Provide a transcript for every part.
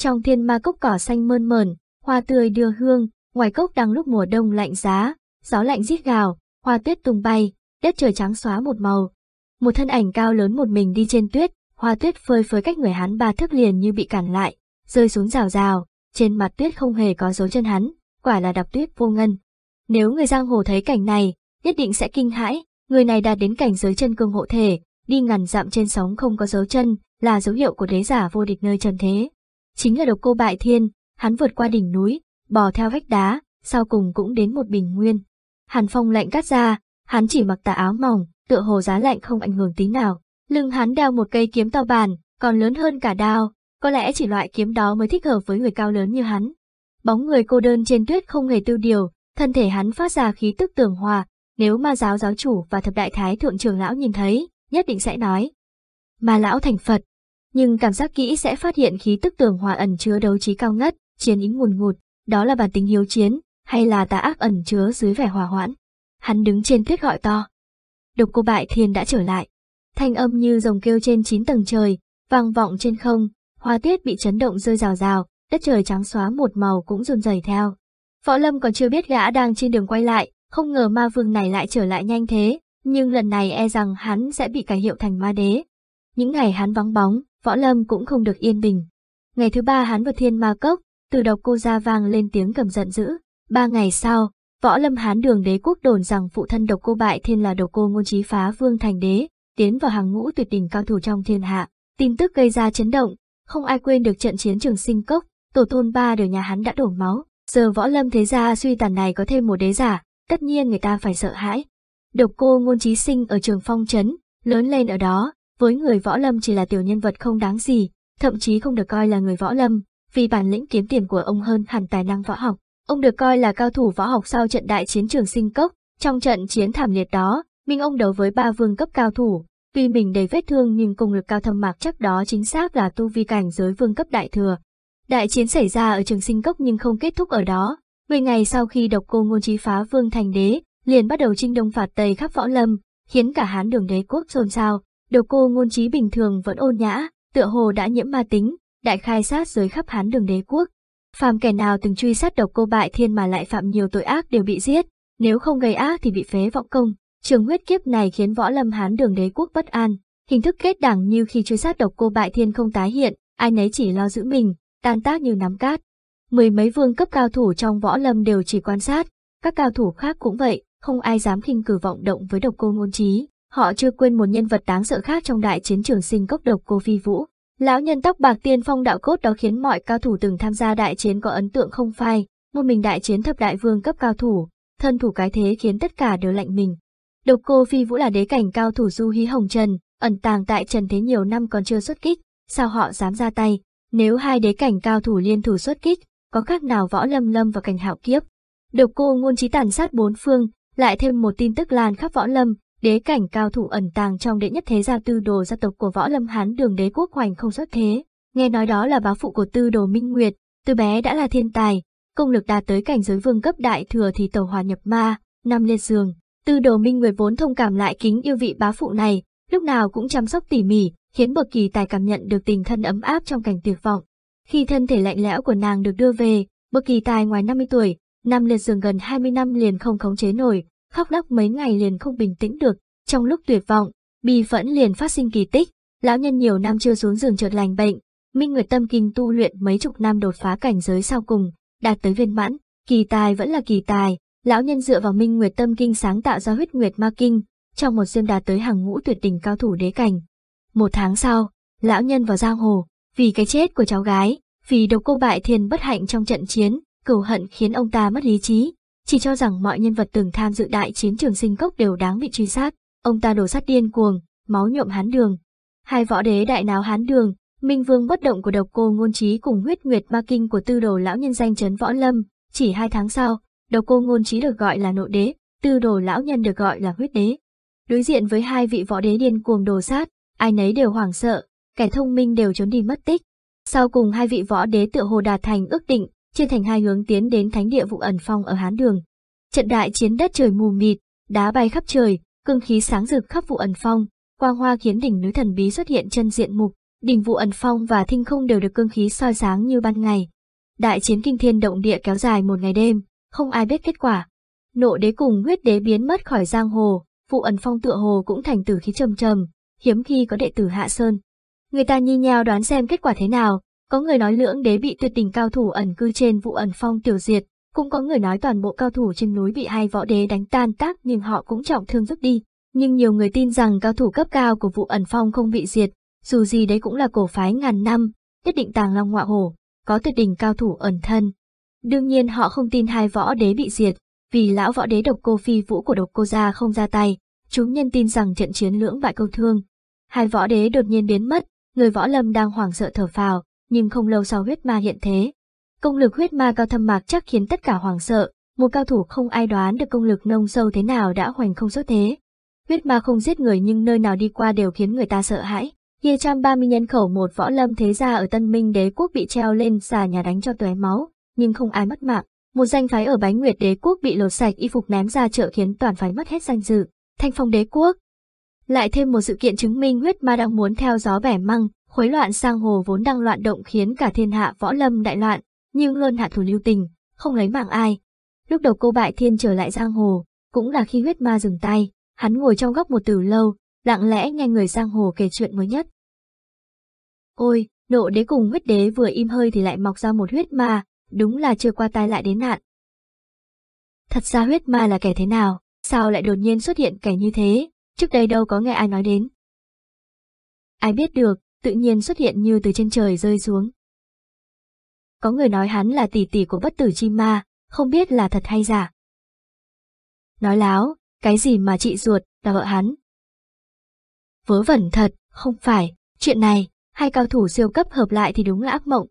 Trong thiên ma cốc cỏ xanh mơn mờn, hoa tươi đưa hương, ngoài cốc đang lúc mùa đông lạnh giá, gió lạnh rít gào, hoa tuyết tung bay, đất trời trắng xóa một màu. Một thân ảnh cao lớn một mình đi trên tuyết, hoa tuyết phơi phới cách người hắn ba thước liền như bị cản lại, rơi xuống rào rào, trên mặt tuyết không hề có dấu chân hắn, quả là đạp tuyết vô ngân. Nếu người giang hồ thấy cảnh này, nhất định sẽ kinh hãi, người này đạt đến cảnh giới chân cương hộ thể, đi ngàn dặm trên sóng không có dấu chân, là dấu hiệu của đế giả vô địch nơi trần thế. Chính là độc cô bại thiên, hắn vượt qua đỉnh núi, bò theo vách đá, sau cùng cũng đến một bình nguyên. Hàn phong lạnh cắt ra, hắn chỉ mặc tà áo mỏng, tựa hồ giá lạnh không ảnh hưởng tí nào. Lưng hắn đeo một cây kiếm to bàn, còn lớn hơn cả đao, có lẽ chỉ loại kiếm đó mới thích hợp với người cao lớn như hắn. Bóng người cô đơn trên tuyết không hề tiêu điều, thân thể hắn phát ra khí tức tường hòa, nếu ma giáo giáo chủ và thập đại thái thượng trường lão nhìn thấy, nhất định sẽ nói. Ma lão thành Phật, nhưng cảm giác kỹ sẽ phát hiện khí tức tường hòa ẩn chứa đấu trí cao ngất, chiến ý nguồn ngụt, đó là bản tính hiếu chiến, hay là tà ác ẩn chứa dưới vẻ hòa hoãn. Hắn đứng trên tuyết gọi to. Độc cô bại thiên đã trở lại. Thanh âm như rồng kêu trên chín tầng trời, vang vọng trên không, hoa tiết bị chấn động rơi rào rào, đất trời trắng xóa một màu cũng run rẩy theo. Võ Lâm còn chưa biết gã đang trên đường quay lại, không ngờ ma vương này lại trở lại nhanh thế, nhưng lần này e rằng hắn sẽ bị cải hiệu thành ma đế. Những ngày hắn vắng bóng, võ lâm cũng không được yên bình. Ngày thứ ba hắn vào thiên ma cốc, từ độc cô ra vang lên tiếng cầm giận dữ. Ba ngày sau, võ lâm hán đường đế quốc đồn rằng phụ thân độc cô bại thiên là độc cô ngôn trí phá vương thành đế, tiến vào hàng ngũ tuyệt đỉnh cao thủ trong thiên hạ. Tin tức gây ra chấn động, không ai quên được trận chiến trường sinh cốc, tổ thôn ba đều nhà hắn đã đổ máu. Giờ võ lâm thế gia suy tàn này có thêm một đế giả, tất nhiên người ta phải sợ hãi. Độc cô ngôn trí sinh ở trường phong trấn, lớn lên ở đó, với người võ lâm chỉ là tiểu nhân vật không đáng gì, thậm chí không được coi là người võ lâm, vì bản lĩnh kiếm tiền của ông hơn hẳn tài năng võ học. Ông được coi là cao thủ võ học sau trận đại chiến trường sinh cốc, trong trận chiến thảm liệt đó, Minh ông đấu với ba vương cấp cao thủ, tuy mình đầy vết thương nhưng công lực cao thâm mạc chắc đó chính xác là tu vi cảnh giới vương cấp đại thừa. Đại chiến xảy ra ở trường sinh cốc nhưng không kết thúc ở đó. Mười ngày sau khi độc cô ngôn trí phá vương thành đế, liền bắt đầu chinh đông phạt tây khắp võ lâm, khiến cả hán đường đế quốc xôn xao. Đầu cô ngôn trí bình thường vẫn ôn nhã, tựa hồ đã nhiễm ma tính, đại khai sát giới khắp hán đường đế quốc. Phàm kẻ nào từng truy sát độc cô bại thiên mà lại phạm nhiều tội ác đều bị giết, nếu không gây ác thì bị phế vọng công. Trường huyết kiếp này khiến võ lâm hán đường đế quốc bất an, hình thức kết đảng như khi truy sát độc cô bại thiên không tái hiện, ai nấy chỉ lo giữ mình, tan tác như nắm cát. Mười mấy vương cấp cao thủ trong võ lâm đều chỉ quan sát, các cao thủ khác cũng vậy, không ai dám khinh cử vọng động với độc cô ngôn trí họ chưa quên một nhân vật đáng sợ khác trong đại chiến trường sinh cốc độc cô Phi Vũ. Lão nhân tóc bạc tiên phong đạo cốt đó khiến mọi cao thủ từng tham gia đại chiến có ấn tượng không phai, một mình đại chiến thập đại vương cấp cao thủ, thân thủ cái thế khiến tất cả đều lạnh mình. Độc cô Phi Vũ là đế cảnh cao thủ du hí hồng trần, ẩn tàng tại trần thế nhiều năm còn chưa xuất kích, sao họ dám ra tay, nếu hai đế cảnh cao thủ liên thủ xuất kích, có khác nào võ lâm lâm và cảnh hạo kiếp. Độc cô ngôn trí tàn sát bốn phương, lại thêm một tin tức lan khắp võ lâm, Đế cảnh cao thủ ẩn tàng trong đệ nhất thế gia tư đồ gia tộc của võ lâm hán đường đế quốc hoành không xuất thế, nghe nói đó là bá phụ của tư đồ Minh Nguyệt, từ bé đã là thiên tài, công lực đạt tới cảnh giới vương cấp đại thừa thì tẩu hòa nhập ma, năm lên giường. Tư đồ Minh Nguyệt vốn thông cảm lại kính yêu vị bá phụ này, lúc nào cũng chăm sóc tỉ mỉ, khiến bậc kỳ tài cảm nhận được tình thân ấm áp trong cảnh tuyệt vọng. Khi thân thể lạnh lẽo của nàng được đưa về, bậc kỳ tài ngoài 50 tuổi, năm liệt giường gần 20 năm liền không khống chế nổi, khóc lóc mấy ngày liền không bình tĩnh được, trong lúc tuyệt vọng, bi vẫn liền phát sinh kỳ tích, lão nhân nhiều năm chưa xuống giường chợt lành bệnh, Minh Nguyệt Tâm Kinh tu luyện mấy chục năm đột phá cảnh giới sau cùng, đạt tới viên mãn, kỳ tài vẫn là kỳ tài, lão nhân dựa vào Minh Nguyệt Tâm Kinh sáng tạo ra huyết Nguyệt Ma Kinh, trong một diêm đạt tới hàng ngũ tuyệt đỉnh cao thủ đế cảnh. Một tháng sau, lão nhân vào giang hồ, vì cái chết của cháu gái, vì độc cô bại thiền bất hạnh trong trận chiến, cửu hận khiến ông ta mất lý trí, chỉ cho rằng mọi nhân vật từng tham dự đại chiến trường sinh cốc đều đáng bị truy sát, ông ta đổ sát điên cuồng, máu nhuộm hán đường. Hai võ đế đại náo hán đường, minh vương bất động của độc cô ngôn trí cùng huyết nguyệt ma kinh của tư đồ lão nhân danh chấn võ lâm, chỉ hai tháng sau, độc cô ngôn trí được gọi là nội đế, tư đồ lão nhân được gọi là huyết đế. Đối diện với hai vị võ đế điên cuồng đổ sát, ai nấy đều hoảng sợ, kẻ thông minh đều trốn đi mất tích. Sau cùng hai vị võ đế tựa hồ đạt thành ước định, chia thành hai hướng tiến đến thánh địa vụ ẩn phong ở Hán Đường. Trận đại chiến đất trời mù mịt, đá bay khắp trời, cương khí sáng rực khắp vụ ẩn phong, quang hoa khiến đỉnh núi thần bí xuất hiện chân diện mục, đỉnh vụ ẩn phong và thinh không đều được cương khí soi sáng như ban ngày. Đại chiến kinh thiên động địa kéo dài một ngày đêm, không ai biết kết quả. Nộ đế cùng huyết đế biến mất khỏi giang hồ, vụ ẩn phong tựa hồ cũng thành tử khí trầm trầm, hiếm khi có đệ tử hạ sơn. Người ta nhi nhau đoán xem kết quả thế nào, có người nói lưỡng đế bị tuyệt tình cao thủ ẩn cư trên vụ ẩn phong tiểu diệt, cũng có người nói toàn bộ cao thủ trên núi bị hai võ đế đánh tan tác nhưng họ cũng trọng thương vứt đi. Nhưng nhiều người tin rằng cao thủ cấp cao của vụ ẩn phong không bị diệt, dù gì đấy cũng là cổ phái ngàn năm, nhất định tàng long ngọa hổ, có tuyệt đỉnh cao thủ ẩn thân. Đương nhiên họ không tin hai võ đế bị diệt, vì lão võ đế độc cô phi vũ của độc cô gia không ra tay, chúng nhân tin rằng trận chiến lưỡng bại câu thương. Hai võ đế đột nhiên biến mất, người võ lâm đang hoảng sợ thở phào, nhưng không lâu sau huyết ma hiện thế. Công lực huyết ma cao thâm mạc chắc khiến tất cả hoàng sợ, một cao thủ không ai đoán được công lực nông sâu thế nào đã hoành không xuất thế. Huyết ma không giết người nhưng nơi nào đi qua đều khiến người ta sợ hãi. trăm ba mươi nhân khẩu một võ lâm thế gia ở Tân Minh đế quốc bị treo lên xà nhà đánh cho tóe máu, nhưng không ai mất mạng. Một danh phái ở Bái Nguyệt đế quốc bị lột sạch y phục ném ra chợ khiến toàn phái mất hết danh dự. Thanh phong đế quốc. Lại thêm một sự kiện chứng minh huyết ma đang muốn theo gió bẻ măng, Khuấy loạn sang hồ vốn đang loạn động khiến cả thiên hạ võ lâm đại loạn, nhưng luôn hạ thủ lưu tình, không lấy mạng ai. Lúc đầu cô bại thiên trở lại giang hồ, cũng là khi huyết ma dừng tay, hắn ngồi trong góc một từ lâu, lặng lẽ nghe người giang hồ kể chuyện mới nhất. Ôi, nộ đế cùng huyết đế vừa im hơi thì lại mọc ra một huyết ma, đúng là chưa qua tai lại đến nạn. Thật ra huyết ma là kẻ thế nào, sao lại đột nhiên xuất hiện kẻ như thế, trước đây đâu có nghe ai nói đến. Ai biết được, tự nhiên xuất hiện như từ trên trời rơi xuống. Có người nói hắn là tỷ tỷ của bất tử chi ma, không biết là thật hay giả. Nói láo, cái gì mà chị ruột, là vợ hắn. Vớ vẩn thật, không phải, chuyện này, hai cao thủ siêu cấp hợp lại thì đúng là ác mộng.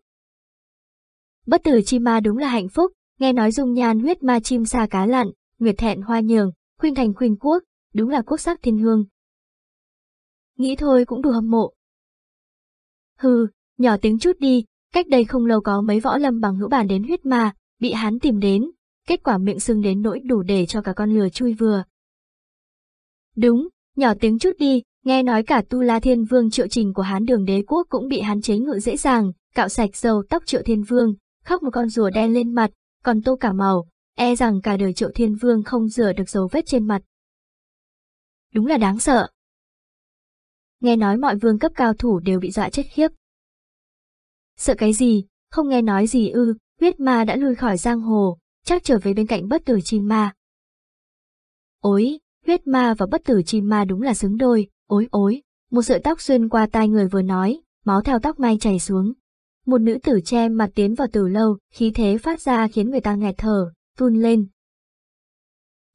Bất tử chi ma đúng là hạnh phúc, nghe nói dung nhan huyết ma chim xa cá lặn, nguyệt thẹn hoa nhường, khuyên thành khuyên quốc, đúng là quốc sắc thiên hương. Nghĩ thôi cũng đủ hâm mộ, Hừ, nhỏ tiếng chút đi, cách đây không lâu có mấy võ lâm bằng hữu bàn đến huyết ma, bị hắn tìm đến, kết quả miệng sưng đến nỗi đủ để cho cả con lừa chui vừa. Đúng, nhỏ tiếng chút đi, nghe nói cả Tu La Thiên Vương triệu trình của Hán đường đế quốc cũng bị hắn chế ngự dễ dàng, cạo sạch dầu tóc triệu thiên vương, khóc một con rùa đen lên mặt, còn tô cả màu, e rằng cả đời triệu thiên vương không rửa được dấu vết trên mặt. Đúng là đáng sợ nghe nói mọi vương cấp cao thủ đều bị dọa chết khiếp. Sợ cái gì, không nghe nói gì ư, huyết ma đã lui khỏi giang hồ, chắc trở về bên cạnh bất tử chim ma. Ôi, huyết ma và bất tử chim ma đúng là xứng đôi, ối ối, một sợi tóc xuyên qua tai người vừa nói, máu theo tóc mai chảy xuống. Một nữ tử che mặt tiến vào từ lâu, khí thế phát ra khiến người ta nghẹt thở, run lên.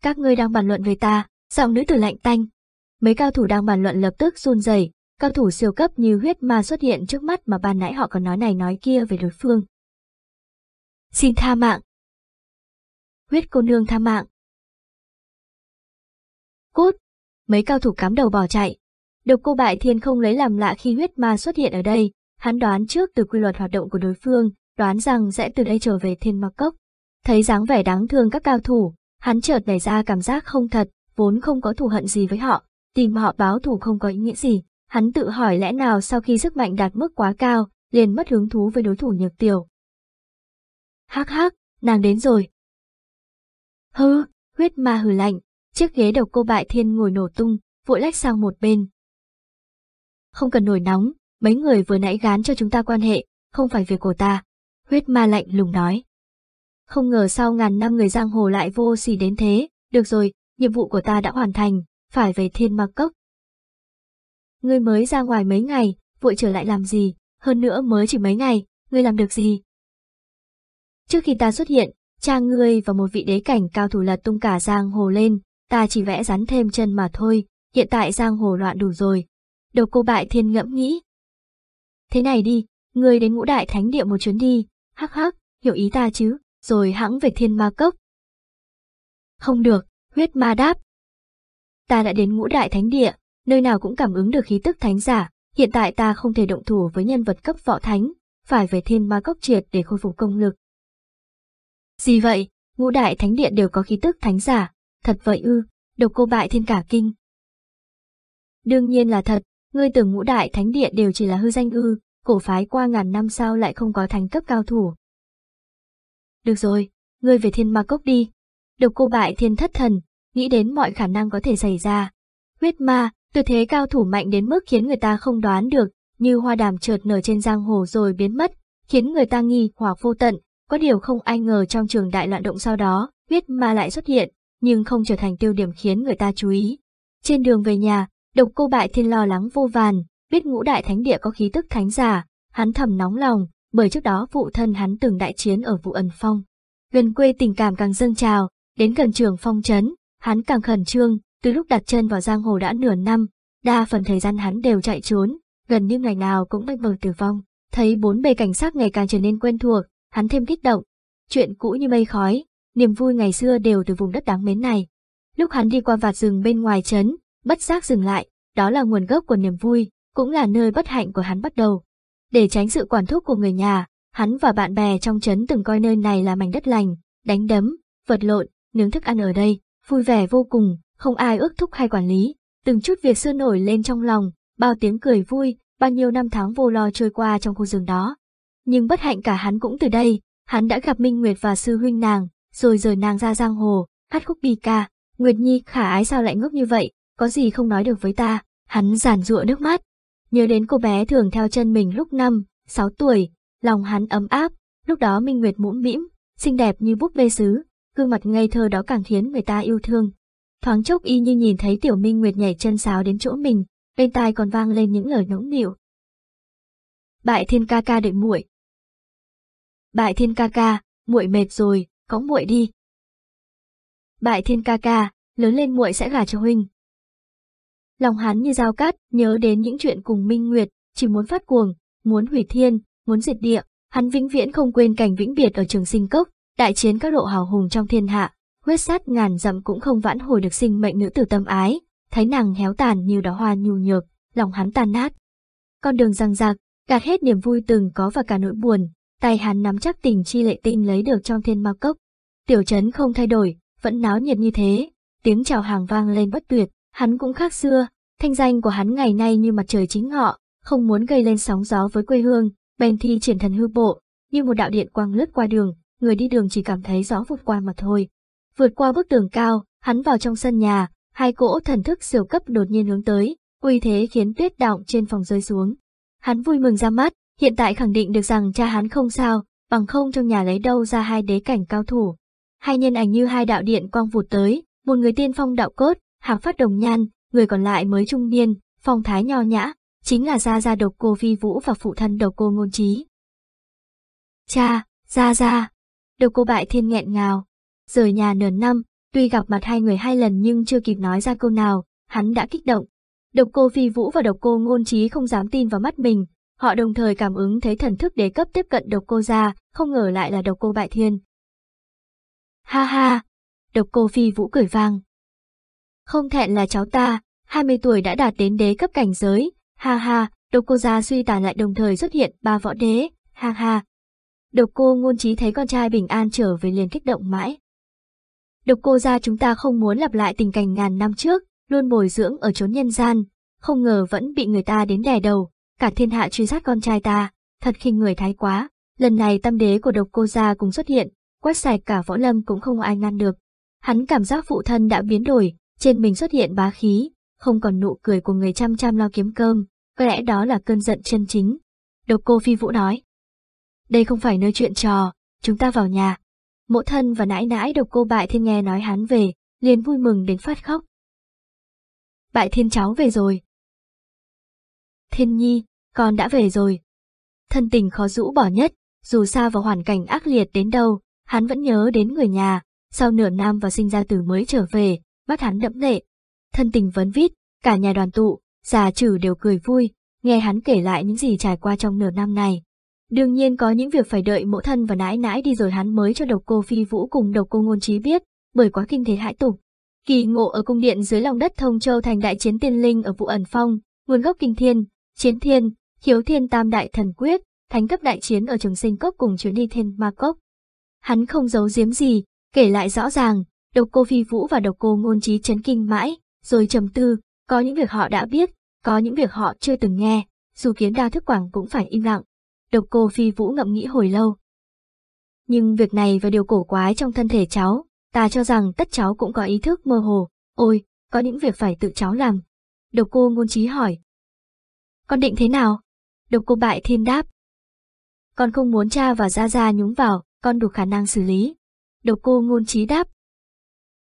Các ngươi đang bàn luận về ta, giọng nữ tử lạnh tanh, Mấy cao thủ đang bàn luận lập tức run rẩy, cao thủ siêu cấp như huyết ma xuất hiện trước mắt mà ban nãy họ còn nói này nói kia về đối phương. Xin tha mạng. Huyết cô nương tha mạng. Cút! Mấy cao thủ cắm đầu bỏ chạy. Độc cô bại thiên không lấy làm lạ khi huyết ma xuất hiện ở đây, hắn đoán trước từ quy luật hoạt động của đối phương, đoán rằng sẽ từ đây trở về thiên mặc cốc. Thấy dáng vẻ đáng thương các cao thủ, hắn chợt nảy ra cảm giác không thật, vốn không có thù hận gì với họ, tìm họ báo thù không có ý nghĩa gì. Hắn tự hỏi lẽ nào sau khi sức mạnh đạt mức quá cao, liền mất hứng thú với đối thủ nhược tiểu. Hắc hắc, nàng đến rồi. Hư, huyết ma hừ lạnh, chiếc ghế đầu cô bại thiên ngồi nổ tung, vội lách sang một bên. Không cần nổi nóng, mấy người vừa nãy gán cho chúng ta quan hệ, không phải việc của ta. Huyết ma lạnh lùng nói. Không ngờ sau ngàn năm người giang hồ lại vô sỉ đến thế, được rồi, nhiệm vụ của ta đã hoàn thành, phải về thiên ma cốc. Ngươi mới ra ngoài mấy ngày, vội trở lại làm gì, hơn nữa mới chỉ mấy ngày, ngươi làm được gì? Trước khi ta xuất hiện, cha ngươi và một vị đế cảnh cao thủ lật tung cả giang hồ lên, ta chỉ vẽ rắn thêm chân mà thôi, hiện tại giang hồ loạn đủ rồi. Đầu cô bại thiên ngẫm nghĩ. Thế này đi, ngươi đến ngũ đại thánh địa một chuyến đi, hắc hắc, hiểu ý ta chứ, rồi hãng về thiên ma cốc. Không được, huyết ma đáp, ta đã đến ngũ đại thánh địa, nơi nào cũng cảm ứng được khí tức thánh giả, hiện tại ta không thể động thủ với nhân vật cấp võ thánh, phải về thiên ma cốc triệt để khôi phục công lực. Gì vậy, ngũ đại thánh địa đều có khí tức thánh giả, thật vậy ư, độc cô bại thiên cả kinh. Đương nhiên là thật, ngươi tưởng ngũ đại thánh địa đều chỉ là hư danh ư, cổ phái qua ngàn năm sau lại không có thánh cấp cao thủ. Được rồi, ngươi về thiên ma cốc đi. Độc cô bại thiên thất thần, nghĩ đến mọi khả năng có thể xảy ra. Huyết ma, tuyệt thế cao thủ mạnh đến mức khiến người ta không đoán được, như hoa đàm chợt nở trên giang hồ rồi biến mất, khiến người ta nghi hoặc vô tận, có điều không ai ngờ trong trường đại loạn động sau đó, huyết ma lại xuất hiện, nhưng không trở thành tiêu điểm khiến người ta chú ý. Trên đường về nhà, độc cô bại thiên lo lắng vô vàn, biết ngũ đại thánh địa có khí tức thánh giả, hắn thầm nóng lòng, bởi trước đó phụ thân hắn từng đại chiến ở vụ ẩn phong. Gần quê tình cảm càng dâng trào, đến gần trường phong trấn, Hắn càng khẩn trương, từ lúc đặt chân vào giang hồ đã nửa năm, đa phần thời gian hắn đều chạy trốn, gần như ngày nào cũng bênh bờ tử vong. Thấy bốn bề cảnh sát ngày càng trở nên quen thuộc, hắn thêm kích động. Chuyện cũ như mây khói, niềm vui ngày xưa đều từ vùng đất đáng mến này. Lúc hắn đi qua vạt rừng bên ngoài trấn, bất giác dừng lại, đó là nguồn gốc của niềm vui, cũng là nơi bất hạnh của hắn bắt đầu. Để tránh sự quản thúc của người nhà, hắn và bạn bè trong trấn từng coi nơi này là mảnh đất lành, đánh đấm, vật lộn, nướng thức ăn ở đây vui vẻ vô cùng, không ai ước thúc hay quản lý, từng chút việc xưa nổi lên trong lòng, bao tiếng cười vui, bao nhiêu năm tháng vô lo trôi qua trong khu rừng đó. Nhưng bất hạnh cả hắn cũng từ đây, hắn đã gặp Minh Nguyệt và sư huynh nàng, rồi rời nàng ra giang hồ, hát khúc bi ca, Nguyệt Nhi khả ái sao lại ngốc như vậy, có gì không nói được với ta, hắn giản rụa nước mắt. Nhớ đến cô bé thường theo chân mình lúc năm, sáu tuổi, lòng hắn ấm áp, lúc đó Minh Nguyệt mũm mĩm, xinh đẹp như búp bê sứ, gương mặt ngây thơ đó càng khiến người ta yêu thương. Thoáng chốc y như nhìn thấy Tiểu Minh Nguyệt nhảy chân sáo đến chỗ mình, bên tai còn vang lên những lời nũng nịu. Bại Thiên ca ca đợi muội. Bại Thiên ca ca, muội mệt rồi, cõng muội đi. Bại Thiên ca ca, lớn lên muội sẽ gả cho huynh. Lòng hắn như dao cắt, nhớ đến những chuyện cùng Minh Nguyệt, chỉ muốn phát cuồng, muốn hủy thiên, muốn diệt địa, hắn vĩnh viễn không quên cảnh vĩnh biệt ở trường sinh cốc, đại chiến các độ hào hùng trong thiên hạ, huyết sát ngàn dặm cũng không vãn hồi được sinh mệnh nữ tử tâm ái, thấy nàng héo tàn như đóa hoa nhu nhược, lòng hắn tan nát. Con đường răng rạc, gạt hết niềm vui từng có và cả nỗi buồn, tay hắn nắm chắc tình chi lệ tinh lấy được trong thiên ma cốc. Tiểu trấn không thay đổi, vẫn náo nhiệt như thế, tiếng chào hàng vang lên bất tuyệt, hắn cũng khác xưa, thanh danh của hắn ngày nay như mặt trời chính ngọ, không muốn gây lên sóng gió với quê hương, bèn thi triển thần hư bộ, như một đạo điện quang lướt qua đường, người đi đường chỉ cảm thấy gió vụt qua mà thôi. Vượt qua bức tường cao, hắn vào trong sân nhà, hai cỗ thần thức siêu cấp đột nhiên hướng tới, uy thế khiến tuyết đọng trên phòng rơi xuống. Hắn vui mừng ra mắt, hiện tại khẳng định được rằng cha hắn không sao, bằng không trong nhà lấy đâu ra hai đế cảnh cao thủ. Hai nhân ảnh như hai đạo điện quang vụt tới, một người tiên phong đạo cốt, hạc phát đồng nhan, người còn lại mới trung niên, phong thái nho nhã, chính là gia gia độc cô vi vũ và phụ thân độc cô ngôn trí. Cha, gia gia, Đầu cô bại thiên nghẹn ngào. Rời nhà nửa năm, tuy gặp mặt hai người hai lần nhưng chưa kịp nói ra câu nào, hắn đã kích động. Độc cô phi vũ và độc cô ngôn trí không dám tin vào mắt mình, họ đồng thời cảm ứng thấy thần thức đế cấp tiếp cận độc cô ra, không ngờ lại là độc cô bại thiên. Ha ha, độc cô phi vũ cười vang. Không thẹn là cháu ta, 20 tuổi đã đạt đến đế cấp cảnh giới, ha ha, độc cô gia suy tàn lại đồng thời xuất hiện ba võ đế, ha ha, Độc cô ngôn trí thấy con trai bình an trở về liền kích động mãi. Độc cô ra chúng ta không muốn lặp lại tình cảnh ngàn năm trước, luôn bồi dưỡng ở chốn nhân gian, không ngờ vẫn bị người ta đến đè đầu, cả thiên hạ truy sát con trai ta, thật khinh người thái quá. Lần này tâm đế của độc cô gia cũng xuất hiện, quét sạch cả võ lâm cũng không ai ngăn được. Hắn cảm giác phụ thân đã biến đổi, trên mình xuất hiện bá khí, không còn nụ cười của người chăm chăm lo kiếm cơm, có lẽ đó là cơn giận chân chính. Độc cô phi vũ nói, đây không phải nơi chuyện trò, chúng ta vào nhà. Mộ thân và nãi nãi độc cô bại thiên nghe nói hắn về, liền vui mừng đến phát khóc. Bại thiên cháu về rồi. Thiên nhi, con đã về rồi. Thân tình khó rũ bỏ nhất, dù xa vào hoàn cảnh ác liệt đến đâu, hắn vẫn nhớ đến người nhà, sau nửa năm và sinh ra từ mới trở về, mắt hắn đẫm lệ. Thân tình vấn vít, cả nhà đoàn tụ, già trừ đều cười vui, nghe hắn kể lại những gì trải qua trong nửa năm này, Đương nhiên có những việc phải đợi mẫu thân và nãi nãi đi rồi hắn mới cho độc cô phi vũ cùng độc cô ngôn trí biết, bởi quá kinh thế hãi tục. Kỳ ngộ ở cung điện dưới lòng đất thông châu thành đại chiến tiên linh ở vụ ẩn phong, nguồn gốc kinh thiên, chiến thiên, hiếu thiên tam đại thần quyết, thánh cấp đại chiến ở trường sinh cốc cùng chuyến đi thiên ma cốc. Hắn không giấu giếm gì, kể lại rõ ràng, độc cô phi vũ và độc cô ngôn trí chấn kinh mãi, rồi trầm tư, có những việc họ đã biết, có những việc họ chưa từng nghe, dù kiến đa thức quảng cũng phải im lặng. Độc cô phi vũ ngậm nghĩ hồi lâu. Nhưng việc này và điều cổ quái trong thân thể cháu, ta cho rằng tất cháu cũng có ý thức mơ hồ, ôi, có những việc phải tự cháu làm. Độc cô ngôn trí hỏi. Con định thế nào? Độc cô bại thiên đáp. Con không muốn cha và Gia Gia nhúng vào, con đủ khả năng xử lý. Độc cô ngôn trí đáp.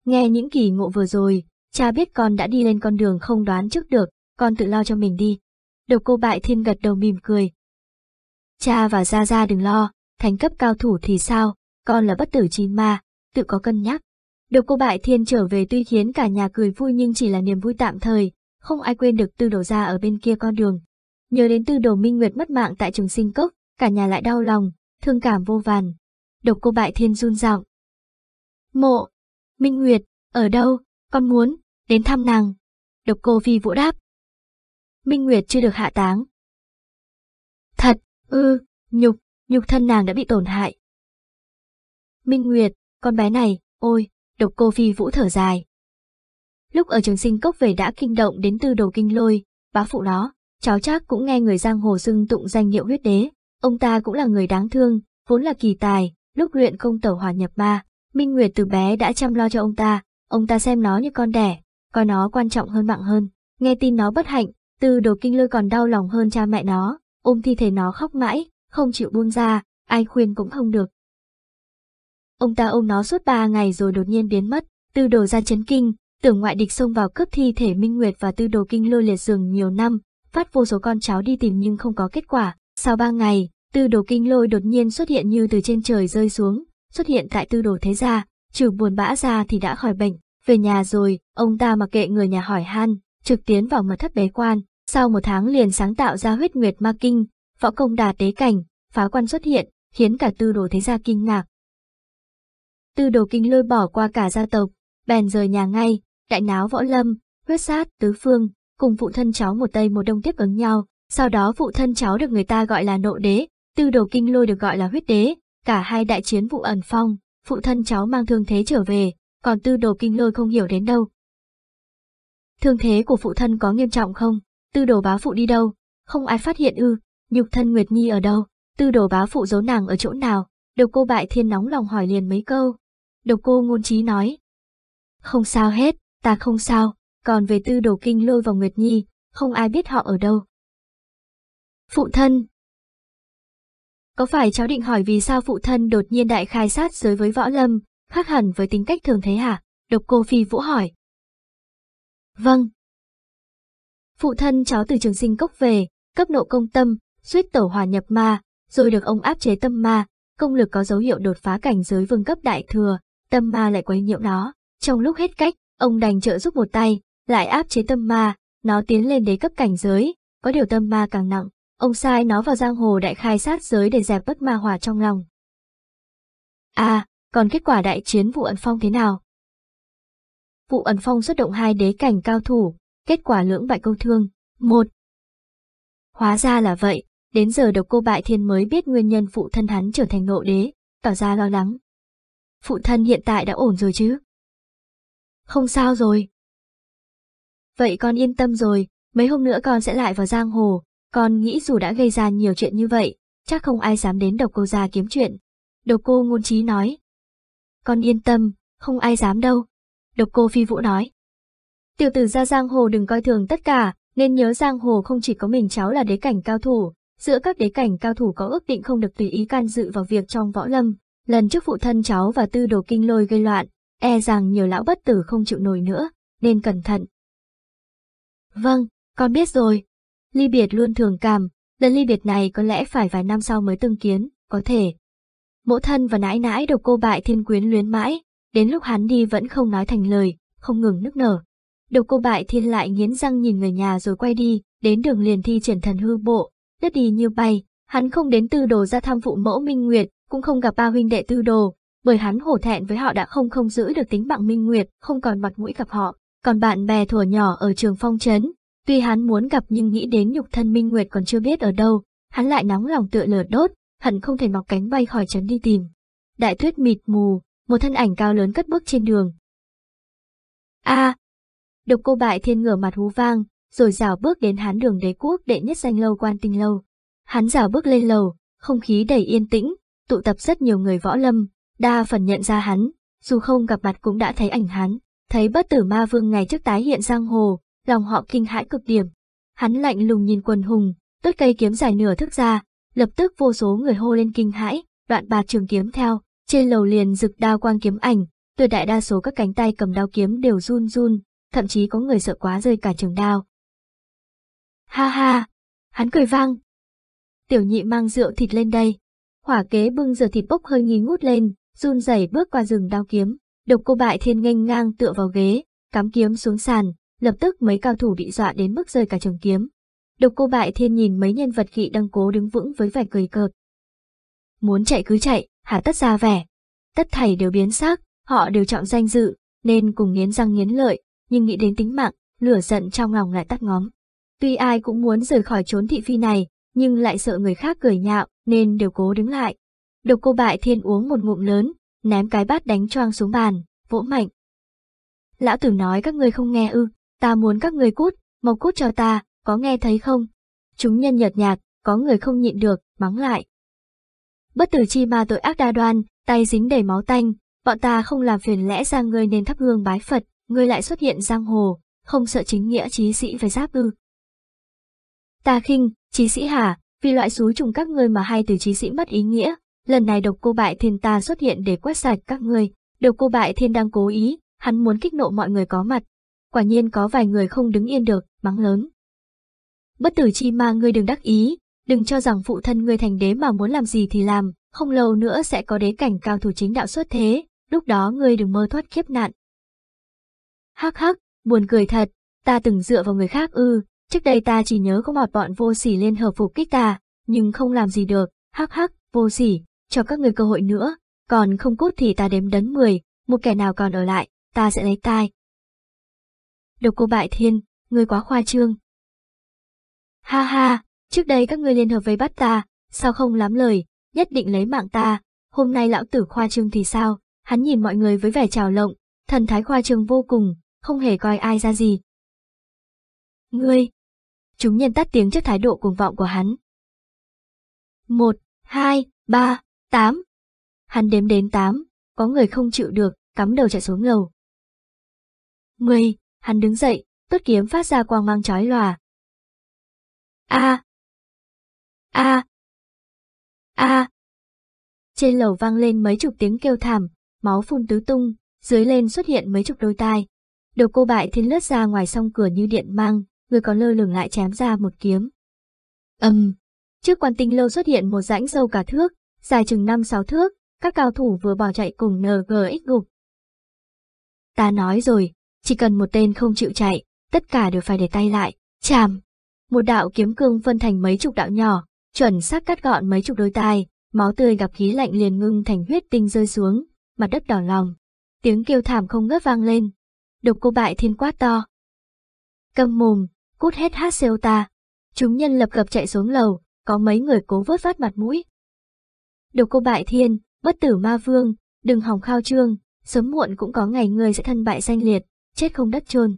Nghe những kỳ ngộ vừa rồi, cha biết con đã đi lên con đường không đoán trước được, con tự lo cho mình đi. Độc cô bại thiên gật đầu mỉm cười, Cha và Gia Gia đừng lo, thành cấp cao thủ thì sao, con là bất tử chi ma, tự có cân nhắc. Được cô bại thiên trở về tuy khiến cả nhà cười vui nhưng chỉ là niềm vui tạm thời, không ai quên được tư đồ gia ở bên kia con đường. Nhớ đến tư đồ minh nguyệt mất mạng tại trường sinh cốc, cả nhà lại đau lòng, thương cảm vô vàn. Độc cô bại thiên run giọng. Mộ, Minh Nguyệt, ở đâu, con muốn, đến thăm nàng. Độc cô phi vũ đáp. Minh Nguyệt chưa được hạ táng. Thật, Ừ, nhục, nhục thân nàng đã bị tổn hại. Minh Nguyệt, con bé này, ôi, độc cô phi vũ thở dài. Lúc ở trường sinh cốc về đã kinh động đến từ đầu kinh lôi, bá phụ nó, cháu chắc cũng nghe người giang hồ xưng tụng danh hiệu huyết đế, ông ta cũng là người đáng thương, vốn là kỳ tài, lúc luyện công tẩu hòa nhập ma, Minh Nguyệt từ bé đã chăm lo cho ông ta, ông ta xem nó như con đẻ, coi nó quan trọng hơn mạng hơn, nghe tin nó bất hạnh, từ đầu kinh lôi còn đau lòng hơn cha mẹ nó, ôm thi thể nó khóc mãi, không chịu buông ra, ai khuyên cũng không được. Ông ta ôm nó suốt ba ngày rồi đột nhiên biến mất, tư đồ gian chấn kinh, tưởng ngoại địch xông vào cướp thi thể Minh Nguyệt và tư đồ kinh lôi liệt giường nhiều năm, phát vô số con cháu đi tìm nhưng không có kết quả. Sau ba ngày, tư đồ kinh lôi đột nhiên xuất hiện như từ trên trời rơi xuống, xuất hiện tại tư đồ thế gia, trừ buồn bã ra thì đã khỏi bệnh. Về nhà rồi, ông ta mặc kệ người nhà hỏi han, trực tiến vào mật thất bế quan, sau một tháng liền sáng tạo ra huyết nguyệt ma kinh, võ công đà tế cảnh, phá quan xuất hiện, khiến cả tư đồ thế gia kinh ngạc. Tư đồ kinh lôi bỏ qua cả gia tộc, bèn rời nhà ngay, đại náo võ lâm, huyết sát, tứ phương, cùng phụ thân cháu một tây một đông tiếp ứng nhau, sau đó phụ thân cháu được người ta gọi là nộ đế, tư đồ kinh lôi được gọi là huyết đế, cả hai đại chiến vụ ẩn phong, phụ thân cháu mang thương thế trở về, còn tư đồ kinh lôi không hiểu đến đâu. Thương thế của phụ thân có nghiêm trọng không? tư đồ bá phụ đi đâu, không ai phát hiện ư, nhục thân Nguyệt Nhi ở đâu, tư đồ bá phụ giấu nàng ở chỗ nào, độc cô bại thiên nóng lòng hỏi liền mấy câu. Độc cô ngôn trí nói, không sao hết, ta không sao, còn về tư đồ kinh lôi vào Nguyệt Nhi, không ai biết họ ở đâu. Phụ thân Có phải cháu định hỏi vì sao phụ thân đột nhiên đại khai sát giới với võ lâm, khác hẳn với tính cách thường thế hả? Độc cô phi vũ hỏi. Vâng, Phụ thân cháu từ trường sinh cốc về, cấp nộ công tâm, suýt tẩu hòa nhập ma, rồi được ông áp chế tâm ma, công lực có dấu hiệu đột phá cảnh giới vương cấp đại thừa, tâm ma lại quấy nhiễu nó. Trong lúc hết cách, ông đành trợ giúp một tay, lại áp chế tâm ma, nó tiến lên đế cấp cảnh giới, có điều tâm ma càng nặng, ông sai nó vào giang hồ đại khai sát giới để dẹp bất ma hòa trong lòng. À, còn kết quả đại chiến vụ ẩn phong thế nào? Vụ ẩn phong xuất động hai đế cảnh cao thủ, kết quả lưỡng bại câu thương. Một. Hóa ra là vậy, đến giờ độc cô bại thiên mới biết nguyên nhân phụ thân hắn trở thành ngộ đế, tỏ ra lo lắng. Phụ thân hiện tại đã ổn rồi chứ? Không sao rồi. Vậy con yên tâm rồi, mấy hôm nữa con sẽ lại vào giang hồ, con nghĩ dù đã gây ra nhiều chuyện như vậy, chắc không ai dám đến độc cô gia kiếm chuyện. Độc cô ngôn trí nói. Con yên tâm, không ai dám đâu. Độc cô phi vũ nói. Tiểu tử ra giang hồ đừng coi thường tất cả, nên nhớ giang hồ không chỉ có mình cháu là đế cảnh cao thủ, giữa các đế cảnh cao thủ có ước định không được tùy ý can dự vào việc trong võ lâm. Lần trước phụ thân cháu và tư đồ kinh lôi gây loạn, e rằng nhiều lão bất tử không chịu nổi nữa, nên cẩn thận. Vâng, con biết rồi. Ly biệt luôn thường cảm, lần ly biệt này có lẽ phải vài năm sau mới tương kiến, có thể. Mẫu thân và nãi nãi độc cô bại thiên quyến luyến mãi, đến lúc hắn đi vẫn không nói thành lời, không ngừng nức nở. Độc cô bại thiên lại nghiến răng nhìn người nhà rồi quay đi, đến đường liền thi triển thần hư bộ, đứt đi như bay, hắn không đến tư đồ ra thăm phụ mẫu Minh Nguyệt, cũng không gặp ba huynh đệ tư đồ, bởi hắn hổ thẹn với họ đã không không giữ được tính mạng Minh Nguyệt, không còn mặt mũi gặp họ, còn bạn bè thuở nhỏ ở trường phong trấn, tuy hắn muốn gặp nhưng nghĩ đến nhục thân Minh Nguyệt còn chưa biết ở đâu, hắn lại nóng lòng tựa lửa đốt, hận không thể mọc cánh bay khỏi trấn đi tìm. Đại tuyết mịt mù, một thân ảnh cao lớn cất bước trên đường. A, Độc cô bại thiên ngửa mặt hú vang, rồi rào bước đến hán đường đế quốc đệ nhất danh lâu quan tinh lâu. Hắn rào bước lên lầu, không khí đầy yên tĩnh, tụ tập rất nhiều người võ lâm, đa phần nhận ra hắn, dù không gặp mặt cũng đã thấy ảnh hắn, thấy bất tử ma vương ngày trước tái hiện giang hồ, lòng họ kinh hãi cực điểm. Hắn lạnh lùng nhìn quần hùng, tốt cây kiếm dài nửa thức ra, lập tức vô số người hô lên kinh hãi, đoạn bạc trường kiếm theo, trên lầu liền rực đao quang kiếm ảnh, tuyệt đại đa số các cánh tay cầm đao kiếm đều run run, thậm chí có người sợ quá rơi cả trường đao. Ha ha, hắn cười vang. Tiểu nhị mang rượu thịt lên đây. Hỏa kế bưng rửa thịt bốc hơi nghi ngút lên, run rẩy bước qua rừng đao kiếm, độc cô bại thiên nghênh ngang tựa vào ghế, cắm kiếm xuống sàn, lập tức mấy cao thủ bị dọa đến mức rơi cả trường kiếm. Độc cô bại thiên nhìn mấy nhân vật kỵ đang cố đứng vững với vẻ cười cợt. Muốn chạy cứ chạy, hả tất ra vẻ. Tất thảy đều biến sắc, họ đều trọng danh dự, nên cùng nghiến răng nghiến lợi, nhưng nghĩ đến tính mạng, lửa giận trong lòng lại tắt ngóm. Tuy ai cũng muốn rời khỏi trốn thị phi này, nhưng lại sợ người khác cười nhạo, nên đều cố đứng lại. Độc cô bại thiên uống một ngụm lớn, ném cái bát đánh choang xuống bàn, vỗ mạnh. Lão tử nói các người không nghe ư, ta muốn các người cút, mau cút cho ta, có nghe thấy không? Chúng nhân nhợt nhạt, có người không nhịn được, mắng lại. Bất tử chi ma tội ác đa đoan, tay dính đầy máu tanh, bọn ta không làm phiền lẽ ra ngươi nên thắp hương bái Phật, ngươi lại xuất hiện giang hồ, không sợ chính nghĩa trí sĩ về giáp ư. Ta khinh, trí sĩ hả, vì loại xúi trùng các ngươi mà hay từ trí sĩ mất ý nghĩa, lần này độc cô bại thiên ta xuất hiện để quét sạch các ngươi, độc cô bại thiên đang cố ý, hắn muốn kích nộ mọi người có mặt. Quả nhiên có vài người không đứng yên được, mắng lớn. Bất tử chi ma ngươi đừng đắc ý, đừng cho rằng phụ thân ngươi thành đế mà muốn làm gì thì làm, không lâu nữa sẽ có đế cảnh cao thủ chính đạo xuất thế, lúc đó ngươi đừng mơ thoát kiếp nạn, Hắc hắc, buồn cười thật, ta từng dựa vào người khác ư, trước đây ta chỉ nhớ có một bọn vô sỉ lên hợp phục kích ta, nhưng không làm gì được, hắc hắc, vô sỉ, cho các người cơ hội nữa, còn không cút thì ta đếm đấn 10, một kẻ nào còn ở lại, ta sẽ lấy tai. Độc cô bại thiên, ngươi quá khoa trương. Ha ha, trước đây các ngươi liên hợp với bắt ta, sao không lắm lời, nhất định lấy mạng ta, hôm nay lão tử khoa trương thì sao, hắn nhìn mọi người với vẻ trào lộng, thần thái khoa trương vô cùng, không hề coi ai ra gì. Ngươi! Chúng nhân tắt tiếng trước thái độ cuồng vọng của hắn. Một, hai, ba, tám. Hắn đếm đến tám, có người không chịu được, cắm đầu chạy xuống ngầu. Mười, hắn đứng dậy, tốt kiếm phát ra quang mang chói lòa. A! A! A! Trên lầu vang lên mấy chục tiếng kêu thảm, máu phun tứ tung, dưới lên xuất hiện mấy chục đôi tai. Đầu cô bại thiên lướt ra ngoài song cửa như điện mang, người có lơ lửng lại chém ra một kiếm. Âm! Um, trước quan tinh lâu xuất hiện một rãnh sâu cả thước, dài chừng 5-6 thước, các cao thủ vừa bỏ chạy cùng NGX gục. Ta nói rồi, chỉ cần một tên không chịu chạy, tất cả đều phải để tay lại, chàm. Một đạo kiếm cương phân thành mấy chục đạo nhỏ, chuẩn xác cắt gọn mấy chục đôi tai, máu tươi gặp khí lạnh liền ngưng thành huyết tinh rơi xuống, mặt đất đỏ lòng. Tiếng kêu thảm không ngớt vang lên, Độc cô bại thiên quát to. cầm mồm, cút hết hát xêu ta. Chúng nhân lập cập chạy xuống lầu, có mấy người cố vớt vát mặt mũi. Độc cô bại thiên, bất tử ma vương, đừng hòng khao trương, sớm muộn cũng có ngày người sẽ thân bại danh liệt, chết không đất chôn.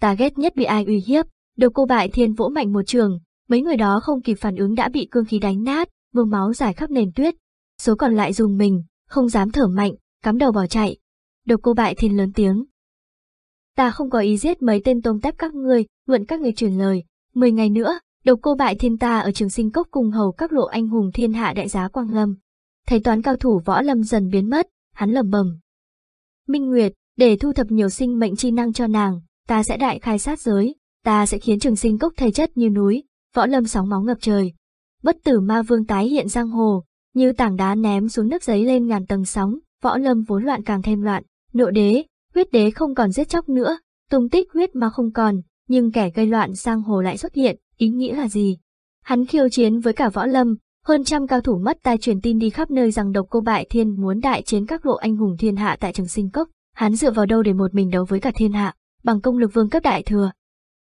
Ta ghét nhất bị ai uy hiếp, độc cô bại thiên vỗ mạnh một trường, mấy người đó không kịp phản ứng đã bị cương khí đánh nát, vương máu giải khắp nền tuyết. Số còn lại dùng mình, không dám thở mạnh, cắm đầu bỏ chạy. Độc cô bại thiên lớn tiếng. Ta không có ý giết mấy tên tôm tép các ngươi, nguyện các ngươi truyền lời. Mười ngày nữa, độc cô bại thiên ta ở trường sinh cốc cùng hầu các lộ anh hùng thiên hạ đại giá Quang Lâm. thầy toán cao thủ võ lâm dần biến mất, hắn lầm bầm. Minh Nguyệt, để thu thập nhiều sinh mệnh chi năng cho nàng, ta sẽ đại khai sát giới, ta sẽ khiến trường sinh cốc thầy chất như núi, võ lâm sóng máu ngập trời. Bất tử ma vương tái hiện giang hồ, như tảng đá ném xuống nước giấy lên ngàn tầng sóng, võ lâm vốn loạn càng thêm loạn nộ đế, huyết đế không còn giết chóc nữa, tung tích huyết mà không còn, nhưng kẻ gây loạn sang hồ lại xuất hiện, ý nghĩa là gì? Hắn khiêu chiến với cả võ lâm, hơn trăm cao thủ mất tai truyền tin đi khắp nơi rằng độc cô bại thiên muốn đại chiến các lộ anh hùng thiên hạ tại trường sinh cốc, hắn dựa vào đâu để một mình đấu với cả thiên hạ, bằng công lực vương cấp đại thừa.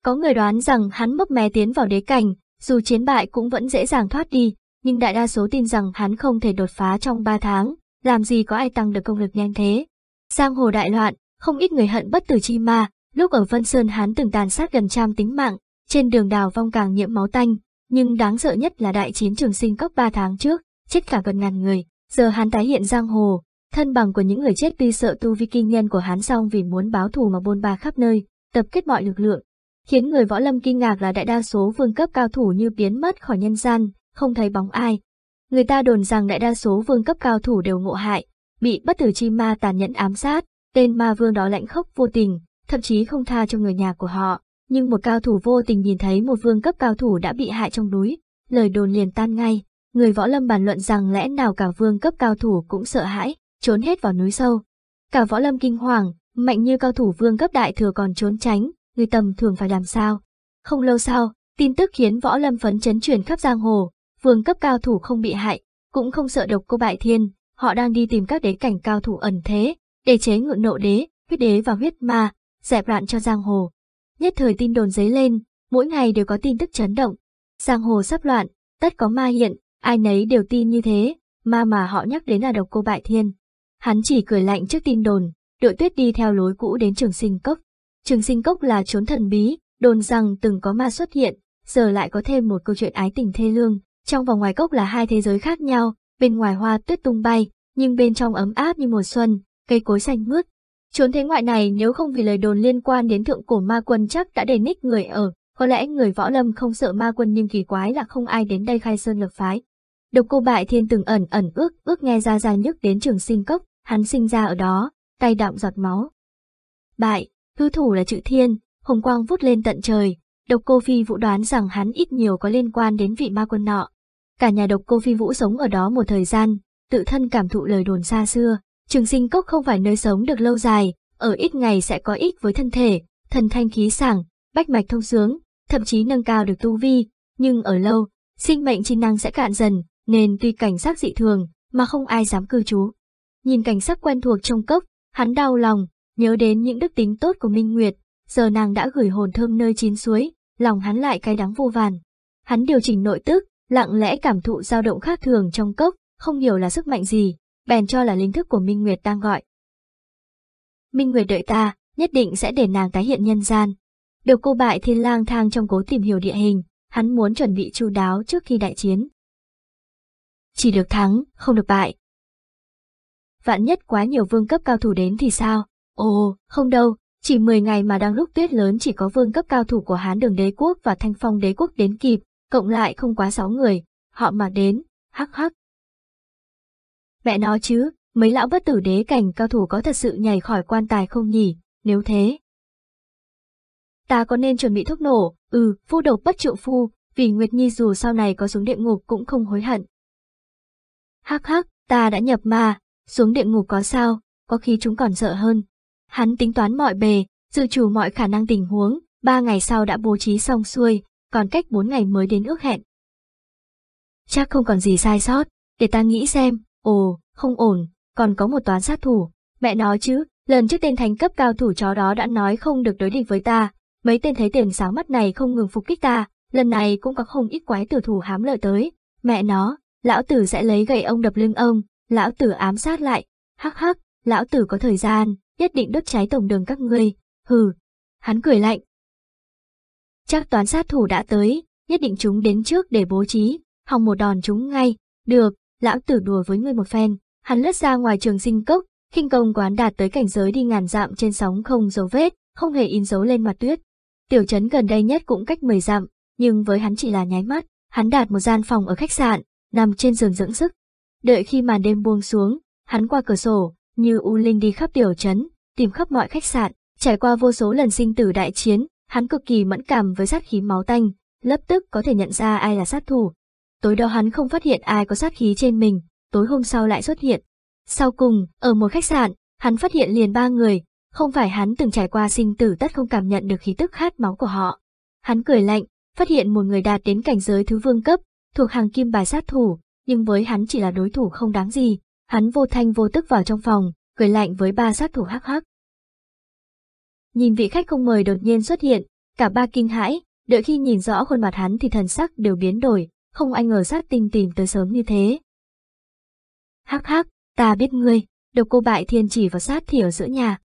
Có người đoán rằng hắn mấp mé tiến vào đế cảnh, dù chiến bại cũng vẫn dễ dàng thoát đi, nhưng đại đa số tin rằng hắn không thể đột phá trong 3 tháng, làm gì có ai tăng được công lực nhanh thế. Giang hồ đại loạn, không ít người hận bất tử chi ma, lúc ở Vân Sơn hắn từng tàn sát gần trăm tính mạng, trên đường đào vong càng nhiễm máu tanh, nhưng đáng sợ nhất là đại chiến trường sinh cốc 3 tháng trước, chết cả gần ngàn người, giờ hắn tái hiện giang hồ, thân bằng của những người chết vì sợ tu vi kinh nhân của hắn xong vì muốn báo thù mà bôn ba khắp nơi, tập kết mọi lực lượng. Khiến người võ lâm kinh ngạc là đại đa số vương cấp cao thủ như biến mất khỏi nhân gian, không thấy bóng ai. Người ta đồn rằng đại đa số vương cấp cao thủ đều ngộ hại, bị bất tử chi ma tàn nhẫn ám sát, tên ma vương đó lạnh khốc vô tình, thậm chí không tha cho người nhà của họ. Nhưng một cao thủ vô tình nhìn thấy một vương cấp cao thủ đã bị hại trong núi, lời đồn liền tan ngay, người võ lâm bàn luận rằng lẽ nào cả vương cấp cao thủ cũng sợ hãi, trốn hết vào núi sâu. Cả võ lâm kinh hoàng, mạnh như cao thủ vương cấp đại thừa còn trốn tránh, người tầm thường phải làm sao. Không lâu sau, tin tức khiến võ lâm phấn chấn chuyển khắp giang hồ, vương cấp cao thủ không bị hại, cũng không sợ độc cô bại thiên, họ đang đi tìm các đế cảnh cao thủ ẩn thế, để chế ngự nộ đế, huyết đế và huyết ma, dẹp loạn cho giang hồ. Nhất thời tin đồn dấy lên, mỗi ngày đều có tin tức chấn động. Giang hồ sắp loạn, tất có ma hiện, ai nấy đều tin như thế, ma mà họ nhắc đến là độc cô bại thiên. Hắn chỉ cười lạnh trước tin đồn, đội tuyết đi theo lối cũ đến trường sinh cốc. Trường sinh cốc là chốn thần bí, đồn rằng từng có ma xuất hiện, giờ lại có thêm một câu chuyện ái tình thê lương, trong và ngoài cốc là hai thế giới khác nhau, bên ngoài hoa tuyết tung bay, nhưng bên trong ấm áp như mùa xuân, cây cối xanh mướt. Trốn thế ngoại này nếu không vì lời đồn liên quan đến thượng cổ ma quân chắc đã để ních người ở, có lẽ người võ lâm không sợ ma quân nhưng kỳ quái là không ai đến đây khai sơn lập phái. Độc cô bại thiên từng ẩn ẩn ước, ước nghe ra ra nhức đến trường sinh cốc, hắn sinh ra ở đó, tay đạm giọt máu. Bại, thư thủ là chữ thiên, hồng quang vút lên tận trời, độc cô phi vũ đoán rằng hắn ít nhiều có liên quan đến vị ma quân nọ, cả nhà độc cô phi vũ sống ở đó một thời gian, tự thân cảm thụ lời đồn xa xưa, trường sinh cốc không phải nơi sống được lâu dài, ở ít ngày sẽ có ích với thân thể, thần thanh khí sảng, bách mạch thông sướng, thậm chí nâng cao được tu vi, nhưng ở lâu, sinh mệnh chi năng sẽ cạn dần, nên tuy cảnh sắc dị thường, mà không ai dám cư trú. Nhìn cảnh sắc quen thuộc trong cốc, hắn đau lòng, nhớ đến những đức tính tốt của Minh Nguyệt, giờ nàng đã gửi hồn thơm nơi chín suối, lòng hắn lại cay đắng vô vàn. Hắn điều chỉnh nội tức, lặng lẽ cảm thụ dao động khác thường trong cốc, không hiểu là sức mạnh gì, bèn cho là linh thức của Minh Nguyệt đang gọi. Minh Nguyệt đợi ta, nhất định sẽ để nàng tái hiện nhân gian. Được cô bại thiên lang thang trong cố tìm hiểu địa hình, hắn muốn chuẩn bị chu đáo trước khi đại chiến. Chỉ được thắng, không được bại. Vạn nhất quá nhiều vương cấp cao thủ đến thì sao? Ồ, không đâu, chỉ 10 ngày mà đang lúc tuyết lớn chỉ có vương cấp cao thủ của Hán đường đế quốc và thanh phong đế quốc đến kịp, cộng lại không quá sáu người, họ mà đến, hắc hắc. Mẹ nó chứ, mấy lão bất tử đế cảnh cao thủ có thật sự nhảy khỏi quan tài không nhỉ, nếu thế. Ta có nên chuẩn bị thuốc nổ, ừ, phu độc bất triệu phu, vì Nguyệt Nhi dù sau này có xuống địa ngục cũng không hối hận. Hắc hắc, ta đã nhập ma, xuống địa ngục có sao, có khi chúng còn sợ hơn. Hắn tính toán mọi bề, dự trù mọi khả năng tình huống, ba ngày sau đã bố trí xong xuôi, còn cách 4 ngày mới đến ước hẹn. Chắc không còn gì sai sót, để ta nghĩ xem, ồ, không ổn, còn có một toán sát thủ, mẹ nói chứ, lần trước tên thành cấp cao thủ chó đó đã nói không được đối địch với ta, mấy tên thấy tiền sáng mắt này không ngừng phục kích ta, lần này cũng có không ít quái tử thủ hám lợi tới, mẹ nó, lão tử sẽ lấy gậy ông đập lưng ông, lão tử ám sát lại, hắc hắc, lão tử có thời gian, nhất định đốt cháy tổng đường các ngươi, hừ. Hắn cười lạnh, Chắc toán sát thủ đã tới, nhất định chúng đến trước để bố trí, hòng một đòn chúng ngay. Được, lão tử đùa với ngươi một phen, hắn lướt ra ngoài trường sinh cốc, khinh công quán đạt tới cảnh giới đi ngàn dặm trên sóng không dấu vết, không hề in dấu lên mặt tuyết. Tiểu trấn gần đây nhất cũng cách mười dặm, nhưng với hắn chỉ là nháy mắt, hắn đạt một gian phòng ở khách sạn, nằm trên giường dưỡng sức. Đợi khi màn đêm buông xuống, hắn qua cửa sổ, như U Linh đi khắp tiểu trấn, tìm khắp mọi khách sạn, trải qua vô số lần sinh tử đại chiến, Hắn cực kỳ mẫn cảm với sát khí máu tanh, lập tức có thể nhận ra ai là sát thủ. Tối đó hắn không phát hiện ai có sát khí trên mình, tối hôm sau lại xuất hiện. Sau cùng, ở một khách sạn, hắn phát hiện liền ba người, không phải hắn từng trải qua sinh tử tất không cảm nhận được khí tức khát máu của họ. Hắn cười lạnh, phát hiện một người đạt đến cảnh giới thứ vương cấp, thuộc hàng kim bài sát thủ, nhưng với hắn chỉ là đối thủ không đáng gì. Hắn vô thanh vô tức vào trong phòng, cười lạnh với ba sát thủ hắc hắc. Nhìn vị khách không mời đột nhiên xuất hiện, cả ba kinh hãi, đợi khi nhìn rõ khuôn mặt hắn thì thần sắc đều biến đổi, không ai ngờ sát tinh tìm tới sớm như thế. Hắc hắc, ta biết ngươi, độc cô bại thiên chỉ vào sát thì ở giữa nhà.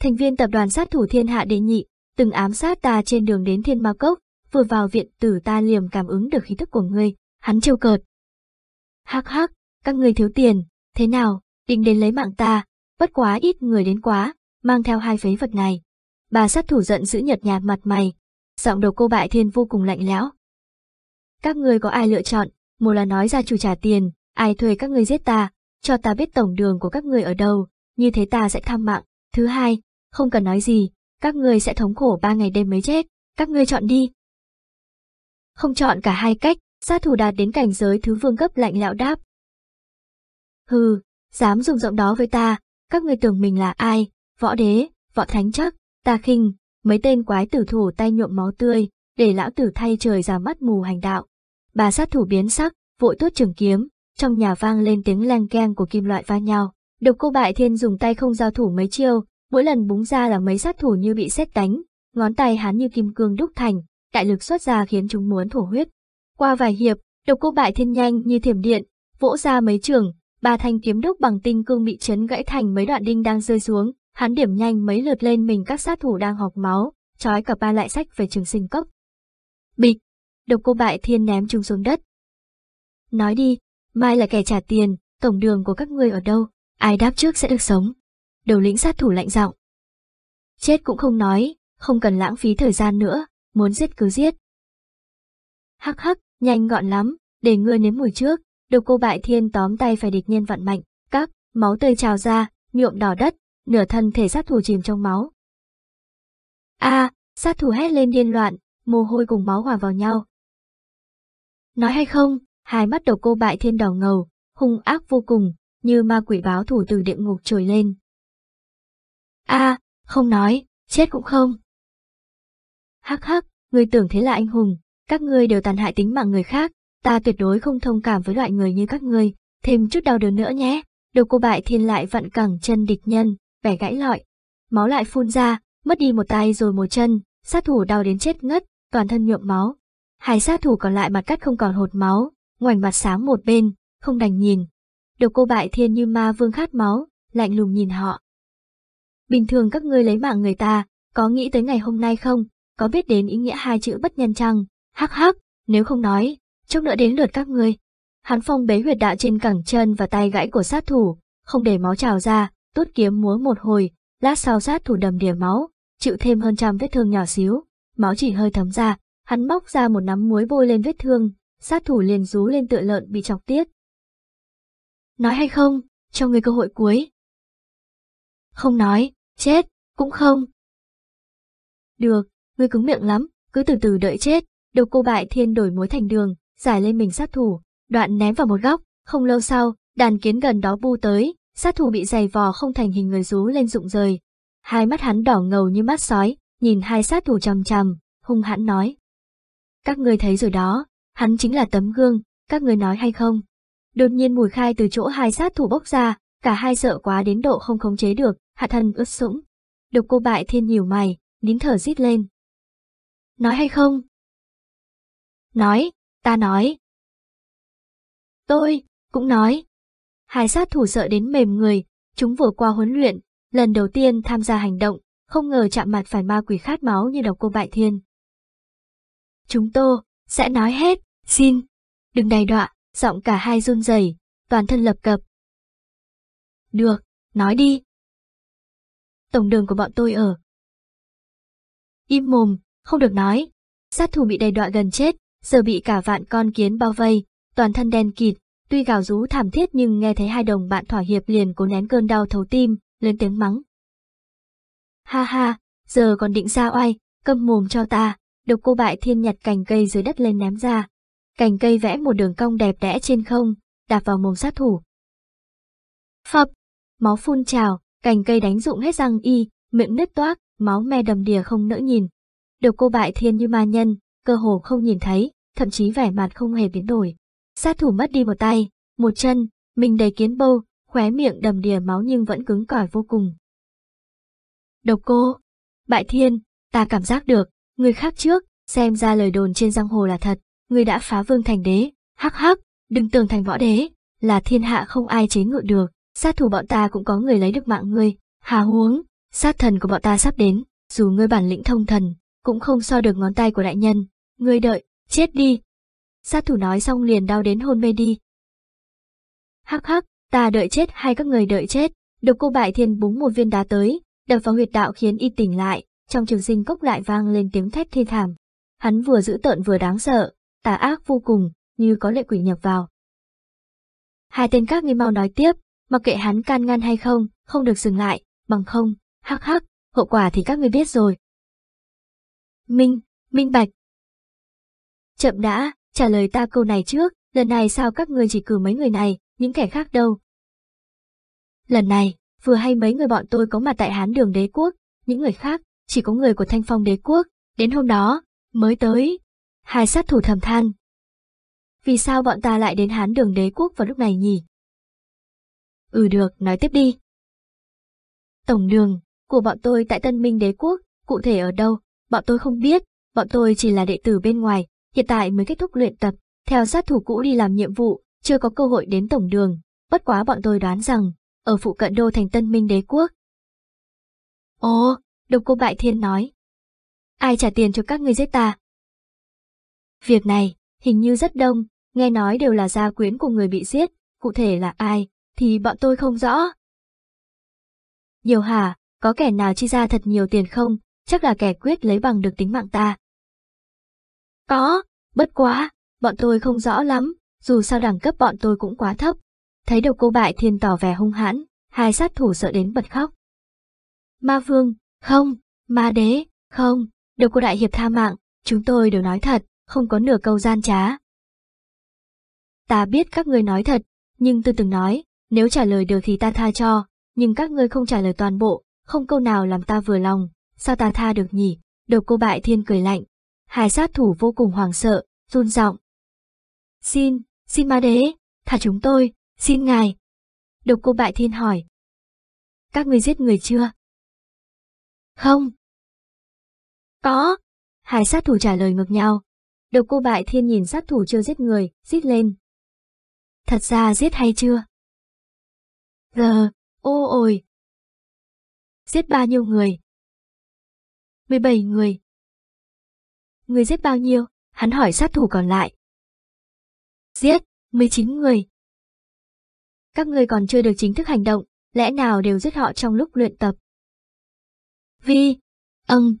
Thành viên tập đoàn sát thủ thiên hạ đệ nhị, từng ám sát ta trên đường đến thiên ma cốc, vừa vào viện tử ta liềm cảm ứng được khí thức của ngươi, hắn trêu cợt. Hắc hắc, các ngươi thiếu tiền, thế nào, định đến lấy mạng ta, bất quá ít người đến quá, mang theo hai phế vật này. Bà sát thủ giận dữ nhật nhạt mặt mày, giọng đầu cô bại thiên vô cùng lạnh lẽo. Các người có ai lựa chọn, một là nói ra chủ trả tiền, ai thuê các người giết ta, cho ta biết tổng đường của các người ở đâu, như thế ta sẽ tham mạng. Thứ hai, không cần nói gì, các người sẽ thống khổ ba ngày đêm mới chết, các ngươi chọn đi. Không chọn cả hai cách, sát thủ đạt đến cảnh giới thứ vương cấp lạnh lẽo đáp. Hừ, dám dùng giọng đó với ta, các ngươi tưởng mình là ai, võ đế, võ thánh chắc, ta khinh, mấy tên quái tử thủ tay nhuộm máu tươi, để lão tử thay trời ra mắt mù hành đạo. Bà sát thủ biến sắc, vội tuốt trường kiếm, trong nhà vang lên tiếng leng keng của kim loại va nhau. Độc cô bại thiên dùng tay không giao thủ mấy chiêu, mỗi lần búng ra là mấy sát thủ như bị xét đánh, ngón tay hắn như kim cương đúc thành, đại lực xuất ra khiến chúng muốn thổ huyết. Qua vài hiệp, độc cô bại thiên nhanh như thiểm điện, vỗ ra mấy trường, ba thanh kiếm đúc bằng tinh cương bị chấn gãy thành mấy đoạn đinh đang rơi xuống, Hắn điểm nhanh mấy lượt lên mình các sát thủ đang học máu, trói cả ba lại sách về trường sinh cốc. Bịch, độc cô bại thiên ném chúng xuống đất. Nói đi, mai là kẻ trả tiền, tổng đường của các người ở đâu, ai đáp trước sẽ được sống. Đầu lĩnh sát thủ lạnh giọng. Chết cũng không nói, không cần lãng phí thời gian nữa, muốn giết cứ giết. Hắc hắc, nhanh gọn lắm, để ngươi nếm mùi trước, độc cô bại thiên tóm tay phải địch nhân vặn mạnh, các, máu tươi trào ra, nhuộm đỏ đất, nửa thân thể sát thủ chìm trong máu. A, sát thủ hét lên điên loạn, mồ hôi cùng máu hòa vào nhau. Nói hay không, hai mắt đầu cô bại thiên đỏ ngầu, hung ác vô cùng, như ma quỷ báo thủ từ địa ngục trồi lên. A, không nói, chết cũng không. Hắc hắc, người tưởng thế là anh hùng, các ngươi đều tàn hại tính mạng người khác, ta tuyệt đối không thông cảm với loại người như các ngươi, thêm chút đau đớn nữa nhé, đầu cô bại thiên lại vặn cẳng chân địch nhân vẻ gãy lọi. Máu lại phun ra, mất đi một tay rồi một chân, sát thủ đau đến chết ngất, toàn thân nhuộm máu. Hai sát thủ còn lại mặt cắt không còn hột máu, ngoảnh mặt sáng một bên, không đành nhìn. Được cô bại thiên như ma vương khát máu, lạnh lùng nhìn họ. Bình thường các ngươi lấy mạng người ta, có nghĩ tới ngày hôm nay không? Có biết đến ý nghĩa hai chữ bất nhân chăng? Hắc hắc, nếu không nói, chốc nữa đến lượt các ngươi. Hắn phong bế huyệt đạo trên cẳng chân và tay gãy của sát thủ, không để máu trào ra, Tốt kiếm múa một hồi, lát sau sát thủ đầm đìa máu, chịu thêm hơn trăm vết thương nhỏ xíu, máu chỉ hơi thấm ra, hắn bóc ra một nắm muối bôi lên vết thương, sát thủ liền rú lên tựa lợn bị chọc tiết. Nói hay không, cho người cơ hội cuối. Không nói, chết, cũng không. Được, người cứng miệng lắm, cứ từ từ đợi chết, đầu cô bại thiên đổi muối thành đường, giải lên mình sát thủ, đoạn ném vào một góc, không lâu sau, đàn kiến gần đó bu tới, sát thủ bị giày vò không thành hình người rú lên rụng rời. Hai mắt hắn đỏ ngầu như mắt sói, nhìn hai sát thủ chằm chằm, hung hãn nói. Các người thấy rồi đó, hắn chính là tấm gương, các người nói hay không? Đột nhiên mùi khai từ chỗ hai sát thủ bốc ra, cả hai sợ quá đến độ không khống chế được, hạ thân ướt sũng. Độc cô bại thiên nhiều mày, nín thở rít lên. Nói hay không? Nói, ta nói. Tôi, cũng nói. Hai sát thủ sợ đến mềm người, chúng vừa qua huấn luyện, lần đầu tiên tham gia hành động, không ngờ chạm mặt phải ma quỷ khát máu như độc cô bại thiên. Chúng tôi sẽ nói hết, xin, đừng đày đọa, giọng cả hai run rẩy, toàn thân lập cập. Được, nói đi. Tổng đường của bọn tôi ở. Im mồm, không được nói. Sát thủ bị đầy đọa gần chết, giờ bị cả vạn con kiến bao vây, toàn thân đen kịt, Tuy gào rú thảm thiết nhưng nghe thấy hai đồng bạn thỏa hiệp liền cố nén cơn đau thấu tim, lên tiếng mắng. Ha ha, giờ còn định ra oai, câm mồm cho ta, độc cô bại thiên nhặt cành cây dưới đất lên ném ra. Cành cây vẽ một đường cong đẹp đẽ trên không, đạp vào mồm sát thủ. Phập, máu phun trào, cành cây đánh rụng hết răng y, miệng nứt toác, máu me đầm đìa không nỡ nhìn. Độc cô bại thiên như ma nhân, cơ hồ không nhìn thấy, thậm chí vẻ mặt không hề biến đổi. Sát thủ mất đi một tay, một chân, mình đầy kiến bâu, khóe miệng đầm đìa máu nhưng vẫn cứng cỏi vô cùng. Độc cô, bại thiên, ta cảm giác được, người khác trước, xem ra lời đồn trên giang hồ là thật, người đã phá vương thành đế, hắc hắc, đừng tưởng thành võ đế, là thiên hạ không ai chế ngự được, sát thủ bọn ta cũng có người lấy được mạng ngươi, hà huống, sát thần của bọn ta sắp đến, dù ngươi bản lĩnh thông thần, cũng không so được ngón tay của đại nhân, ngươi đợi, chết đi, sát thủ nói xong liền đau đến hôn mê đi. Hắc hắc, ta đợi chết hay các người đợi chết, độc cô bại thiên búng một viên đá tới, đập vào huyệt đạo khiến y tỉnh lại, trong trường sinh cốc lại vang lên tiếng thét thê thảm. Hắn vừa dữ tợn vừa đáng sợ, tà ác vô cùng, như có lệ quỷ nhập vào. Hai tên các nghi mau nói tiếp, mặc kệ hắn can ngăn hay không, không được dừng lại, bằng không, hắc hắc, hậu quả thì các người biết rồi. Minh, minh bạch. Chậm đã, trả lời ta câu này trước, lần này sao các ngươi chỉ cử mấy người này, những kẻ khác đâu? Lần này, vừa hay mấy người bọn tôi có mặt tại Hán đường đế quốc, những người khác, chỉ có người của thanh phong đế quốc, đến hôm đó, mới tới. Hai sát thủ thầm than. Vì sao bọn ta lại đến Hán đường đế quốc vào lúc này nhỉ? Ừ được, nói tiếp đi. Tổng đường của bọn tôi tại Tân Minh đế quốc, cụ thể ở đâu, bọn tôi không biết, bọn tôi chỉ là đệ tử bên ngoài, hiện tại mới kết thúc luyện tập, theo sát thủ cũ đi làm nhiệm vụ, chưa có cơ hội đến tổng đường, bất quá bọn tôi đoán rằng, ở phụ cận đô thành tân minh đế quốc. Ồ, độc cô bại thiên nói. Ai trả tiền cho các ngươi giết ta? Việc này, hình như rất đông, nghe nói đều là gia quyến của người bị giết, cụ thể là ai, thì bọn tôi không rõ. Nhiều hả, có kẻ nào chi ra thật nhiều tiền không, chắc là kẻ quyết lấy bằng được tính mạng ta. Có, bất quá, bọn tôi không rõ lắm, dù sao đẳng cấp bọn tôi cũng quá thấp. Thấy đầu cô bại thiên tỏ vẻ hung hãn, hai sát thủ sợ đến bật khóc. Ma vương, không, ma đế, không, đầu cô đại hiệp tha mạng, chúng tôi đều nói thật, không có nửa câu gian trá. Ta biết các ngươi nói thật, nhưng tôi từng nói, nếu trả lời được thì ta tha cho, nhưng các ngươi không trả lời toàn bộ, không câu nào làm ta vừa lòng, sao ta tha được nhỉ? Đầu cô bại thiên cười lạnh, hai sát thủ vô cùng hoàng sợ, run giọng. Xin, xin ma đế, thả chúng tôi, xin ngài. Độc cô bại thiên hỏi. Các người giết người chưa? Không. Có. Hai sát thủ trả lời ngược nhau. Độc cô bại thiên nhìn sát thủ chưa giết người, giết lên. Thật ra giết hay chưa? Giờ, ô ôi. Giết bao nhiêu người? 17 người. Người giết bao nhiêu? Hắn hỏi sát thủ còn lại. Giết, 19 người. Các ngươi còn chưa được chính thức hành động, lẽ nào đều giết họ trong lúc luyện tập? Vi, âng.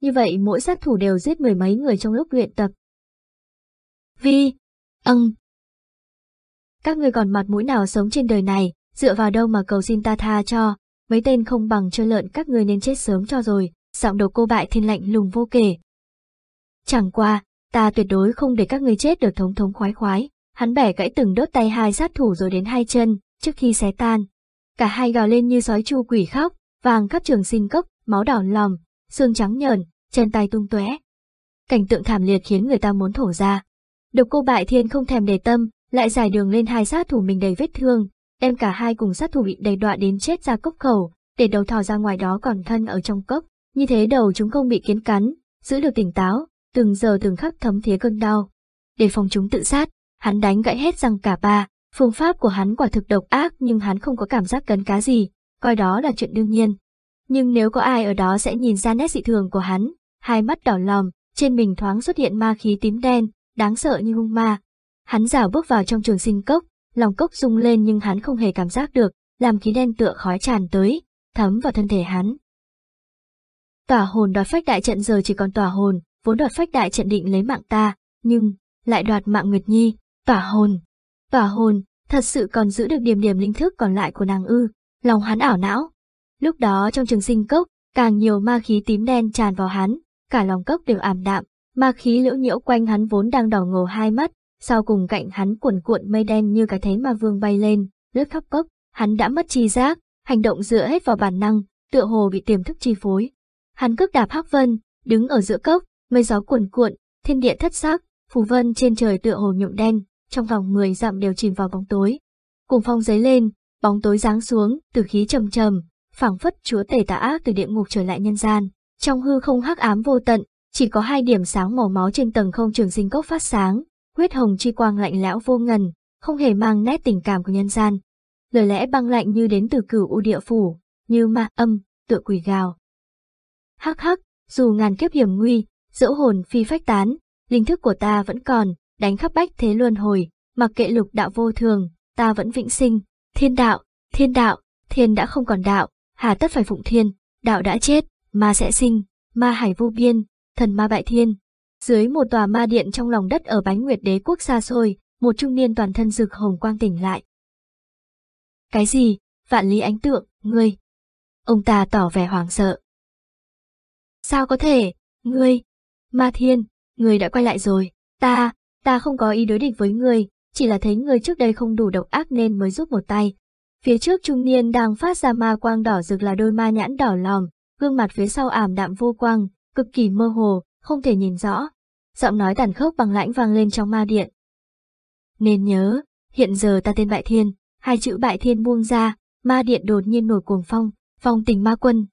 Như vậy mỗi sát thủ đều giết mười mấy người trong lúc luyện tập. Vi, âng. Các ngươi còn mặt mũi nào sống trên đời này, dựa vào đâu mà cầu xin ta tha cho, mấy tên không bằng chơi lợn các ngươi nên chết sớm cho rồi giọng đầu cô bại thiên lạnh lùng vô kể. Chẳng qua, ta tuyệt đối không để các người chết được thống thống khoái khoái, hắn bẻ gãy từng đốt tay hai sát thủ rồi đến hai chân, trước khi xé tan. Cả hai gào lên như sói chu quỷ khóc, vàng khắp trường sinh cốc, máu đỏ lòng, xương trắng nhờn, chân tay tung tóe. Cảnh tượng thảm liệt khiến người ta muốn thổ ra. Độc cô bại thiên không thèm để tâm, lại giải đường lên hai sát thủ mình đầy vết thương, đem cả hai cùng sát thủ bị đầy đọa đến chết ra cốc khẩu, để đầu thò ra ngoài đó còn thân ở trong cốc. Như thế đầu chúng không bị kiến cắn, giữ được tỉnh táo, từng giờ từng khắc thấm thía cơn đau. Để phòng chúng tự sát, hắn đánh gãy hết răng cả ba, phương pháp của hắn quả thực độc ác nhưng hắn không có cảm giác cấn cá gì, coi đó là chuyện đương nhiên. Nhưng nếu có ai ở đó sẽ nhìn ra nét dị thường của hắn, hai mắt đỏ lòm, trên mình thoáng xuất hiện ma khí tím đen, đáng sợ như hung ma. Hắn rảo bước vào trong trường sinh cốc, lòng cốc rung lên nhưng hắn không hề cảm giác được, làm khí đen tựa khói tràn tới, thấm vào thân thể hắn. Tỏa hồn đoạt phách đại trận giờ chỉ còn tỏa hồn, vốn đoạt phách đại trận định lấy mạng ta, nhưng lại đoạt mạng Nguyệt Nhi, tỏa hồn. Tỏa hồn, thật sự còn giữ được điểm điểm linh thức còn lại của nàng ư, lòng hắn ảo não. Lúc đó trong trường sinh cốc, càng nhiều ma khí tím đen tràn vào hắn, cả lòng cốc đều ảm đạm, ma khí liễu nhiễu quanh hắn vốn đang đỏ ngầu hai mắt, sau cùng cạnh hắn cuộn cuộn mây đen như cái thế ma vương bay lên, lướt khắp cốc, hắn đã mất chi giác, hành động dựa hết vào bản năng, tựa hồ bị tiềm thức chi phối. Hắn cước đạp hắc vân, đứng ở giữa cốc, mây gió cuồn cuộn, thiên địa thất sắc, phù vân trên trời tựa hồ nhuộm đen, trong vòng 10 dặm đều chìm vào bóng tối. Cùng phong giấy lên, bóng tối giáng xuống, từ khí trầm trầm, phảng phất chúa tể tà ác từ địa ngục trở lại nhân gian. Trong hư không hắc ám vô tận, chỉ có hai điểm sáng màu máu trên tầng không trường sinh cốc phát sáng, huyết hồng chi quang lạnh lẽo vô ngần, không hề mang nét tình cảm của nhân gian. Lời lẽ băng lạnh như đến từ cửu u địa phủ, như ma âm, tựa quỷ gào, Hắc hắc, dù ngàn kiếp hiểm nguy, dẫu hồn phi phách tán, linh thức của ta vẫn còn, đánh khắp bách thế luân hồi, mặc kệ lục đạo vô thường, ta vẫn vĩnh sinh, thiên đạo, thiên đạo, thiên đã không còn đạo, hà tất phải phụng thiên, đạo đã chết, ma sẽ sinh, ma hải vô biên, thần ma bại thiên. Dưới một tòa ma điện trong lòng đất ở bánh nguyệt đế quốc xa xôi, một trung niên toàn thân rực hồng quang tỉnh lại. Cái gì, vạn lý ánh tượng, ngươi? Ông ta tỏ vẻ hoảng sợ. Sao có thể, ngươi? Ma Thiên, ngươi đã quay lại rồi, ta, ta không có ý đối địch với ngươi, chỉ là thấy ngươi trước đây không đủ độc ác nên mới giúp một tay. Phía trước trung niên đang phát ra ma quang đỏ rực là đôi ma nhãn đỏ lòm, gương mặt phía sau ảm đạm vô quang, cực kỳ mơ hồ, không thể nhìn rõ. Giọng nói tàn khốc bằng lãnh vang lên trong ma điện. Nên nhớ, hiện giờ ta tên Bại Thiên, hai chữ Bại Thiên buông ra, ma điện đột nhiên nổi cuồng phong, phong tình ma quân.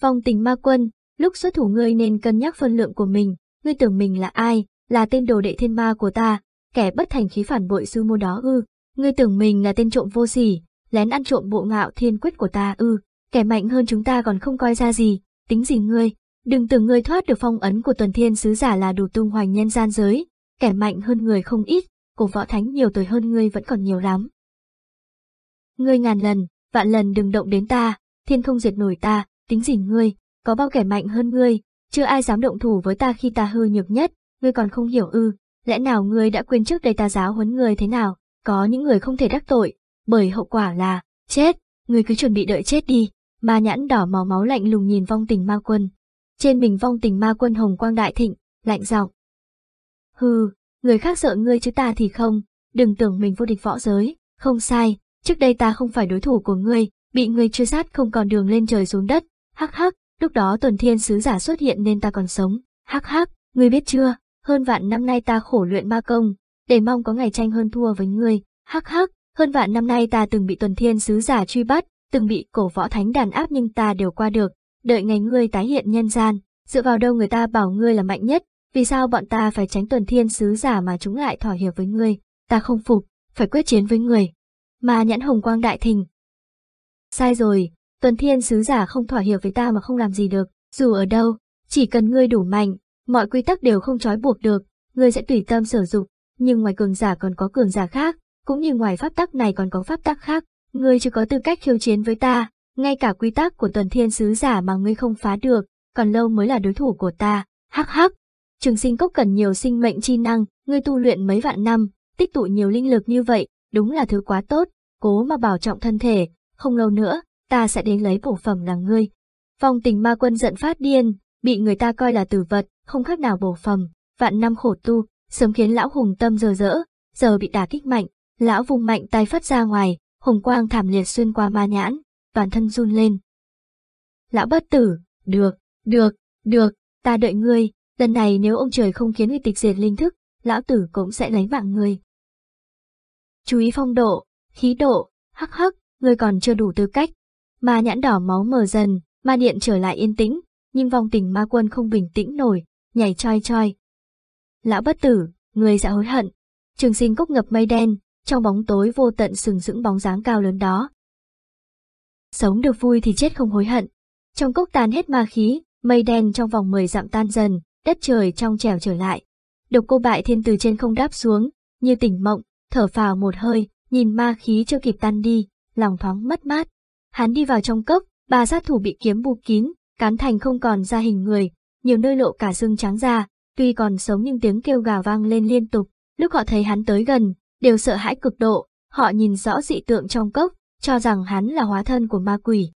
Phong tình ma quân, Lúc xuất thủ ngươi nên cân nhắc phân lượng của mình, ngươi tưởng mình là ai, là tên đồ đệ thiên ma của ta, kẻ bất thành khí phản bội sư môn đó ư, ngươi tưởng mình là tên trộm vô sỉ, lén ăn trộm bộ ngạo thiên quyết của ta ư, kẻ mạnh hơn chúng ta còn không coi ra gì, tính gì ngươi, đừng tưởng ngươi thoát được phong ấn của tuần thiên sứ giả là đủ tung hoành nhân gian giới, kẻ mạnh hơn người không ít, cổ võ thánh nhiều tuổi hơn ngươi vẫn còn nhiều lắm. Ngươi ngàn lần, vạn lần đừng động đến ta, thiên không diệt nổi ta, tính gì ngươi, có bao kẻ mạnh hơn ngươi, chưa ai dám động thủ với ta khi ta hư nhược nhất, ngươi còn không hiểu ư, lẽ nào ngươi đã quên trước đây ta giáo huấn ngươi thế nào, có những người không thể đắc tội, bởi hậu quả là, chết, ngươi cứ chuẩn bị đợi chết đi, ma nhãn đỏ màu máu lạnh lùng nhìn vong tình ma quân. Trên mình vong tình ma quân hồng quang đại thịnh, lạnh giọng. Hừ, người khác sợ ngươi chứ ta thì không, đừng tưởng mình vô địch võ giới, không sai, trước đây ta không phải đối thủ của ngươi, bị ngươi chưa sát không còn đường lên trời xuống đất, hắc hắc, Lúc đó tuần thiên sứ giả xuất hiện nên ta còn sống. Hắc hắc, ngươi biết chưa, hơn vạn năm nay ta khổ luyện ma công, để mong có ngày tranh hơn thua với ngươi. Hắc hắc, hơn vạn năm nay ta từng bị tuần thiên sứ giả truy bắt, từng bị cổ võ thánh đàn áp nhưng ta đều qua được. Đợi ngày ngươi tái hiện nhân gian, dựa vào đâu người ta bảo ngươi là mạnh nhất, vì sao bọn ta phải tránh tuần thiên sứ giả mà chúng lại thỏa hiệp với ngươi, ta không phục, phải quyết chiến với người. Mà nhãn hồng quang đại thình. Sai rồi, Tuần Thiên sứ giả không thỏa hiệp với ta mà không làm gì được, dù ở đâu, chỉ cần ngươi đủ mạnh, mọi quy tắc đều không trói buộc được, ngươi sẽ tùy tâm sở dụng, nhưng ngoài cường giả còn có cường giả khác, cũng như ngoài pháp tắc này còn có pháp tắc khác, ngươi chưa có tư cách khiêu chiến với ta, ngay cả quy tắc của Tuần Thiên sứ giả mà ngươi không phá được, còn lâu mới là đối thủ của ta, hắc hắc. Trường sinh cốc cần nhiều sinh mệnh chi năng, ngươi tu luyện mấy vạn năm, tích tụ nhiều linh lực như vậy, đúng là thứ quá tốt, cố mà bảo trọng thân thể, không lâu nữa, ta sẽ đến lấy bổ phẩm là ngươi. Phong tình ma quân giận phát điên, bị người ta coi là tử vật, không khác nào bổ phẩm, vạn năm khổ tu, sớm khiến lão hùng tâm dơ dỡ, giờ bị đả kích mạnh, lão vùng mạnh tay phát ra ngoài, hùng quang thảm liệt xuyên qua ma nhãn, toàn thân run lên. Lão bất tử, được, được, được, ta đợi ngươi, lần này nếu ông trời không khiến người tịch diệt linh thức, lão tử cũng sẽ lấy mạng ngươi. Chú ý phong độ, khí độ, hắc hắc, ngươi còn chưa đủ tư cách, mà nhãn đỏ máu mờ dần, ma điện trở lại yên tĩnh, nhưng vòng tình ma quân không bình tĩnh nổi, nhảy choi choi. Lão bất tử, người sẽ hối hận. Trường sinh cốc ngập mây đen, trong bóng tối vô tận sừng sững bóng dáng cao lớn đó. Sống được vui thì chết không hối hận. Trong cốc tàn hết ma khí, mây đen trong vòng mười dặm tan dần, đất trời trong trẻo trở lại. Độc cô bại thiên từ trên không đáp xuống, như tỉnh mộng, thở phào một hơi, nhìn ma khí chưa kịp tan đi, lòng thoáng mất mát. Hắn đi vào trong cốc, ba sát thủ bị kiếm bù kín, cán thành không còn ra hình người, nhiều nơi lộ cả xương trắng ra, tuy còn sống nhưng tiếng kêu gào vang lên liên tục. Lúc họ thấy hắn tới gần, đều sợ hãi cực độ, họ nhìn rõ dị tượng trong cốc, cho rằng hắn là hóa thân của ma quỷ.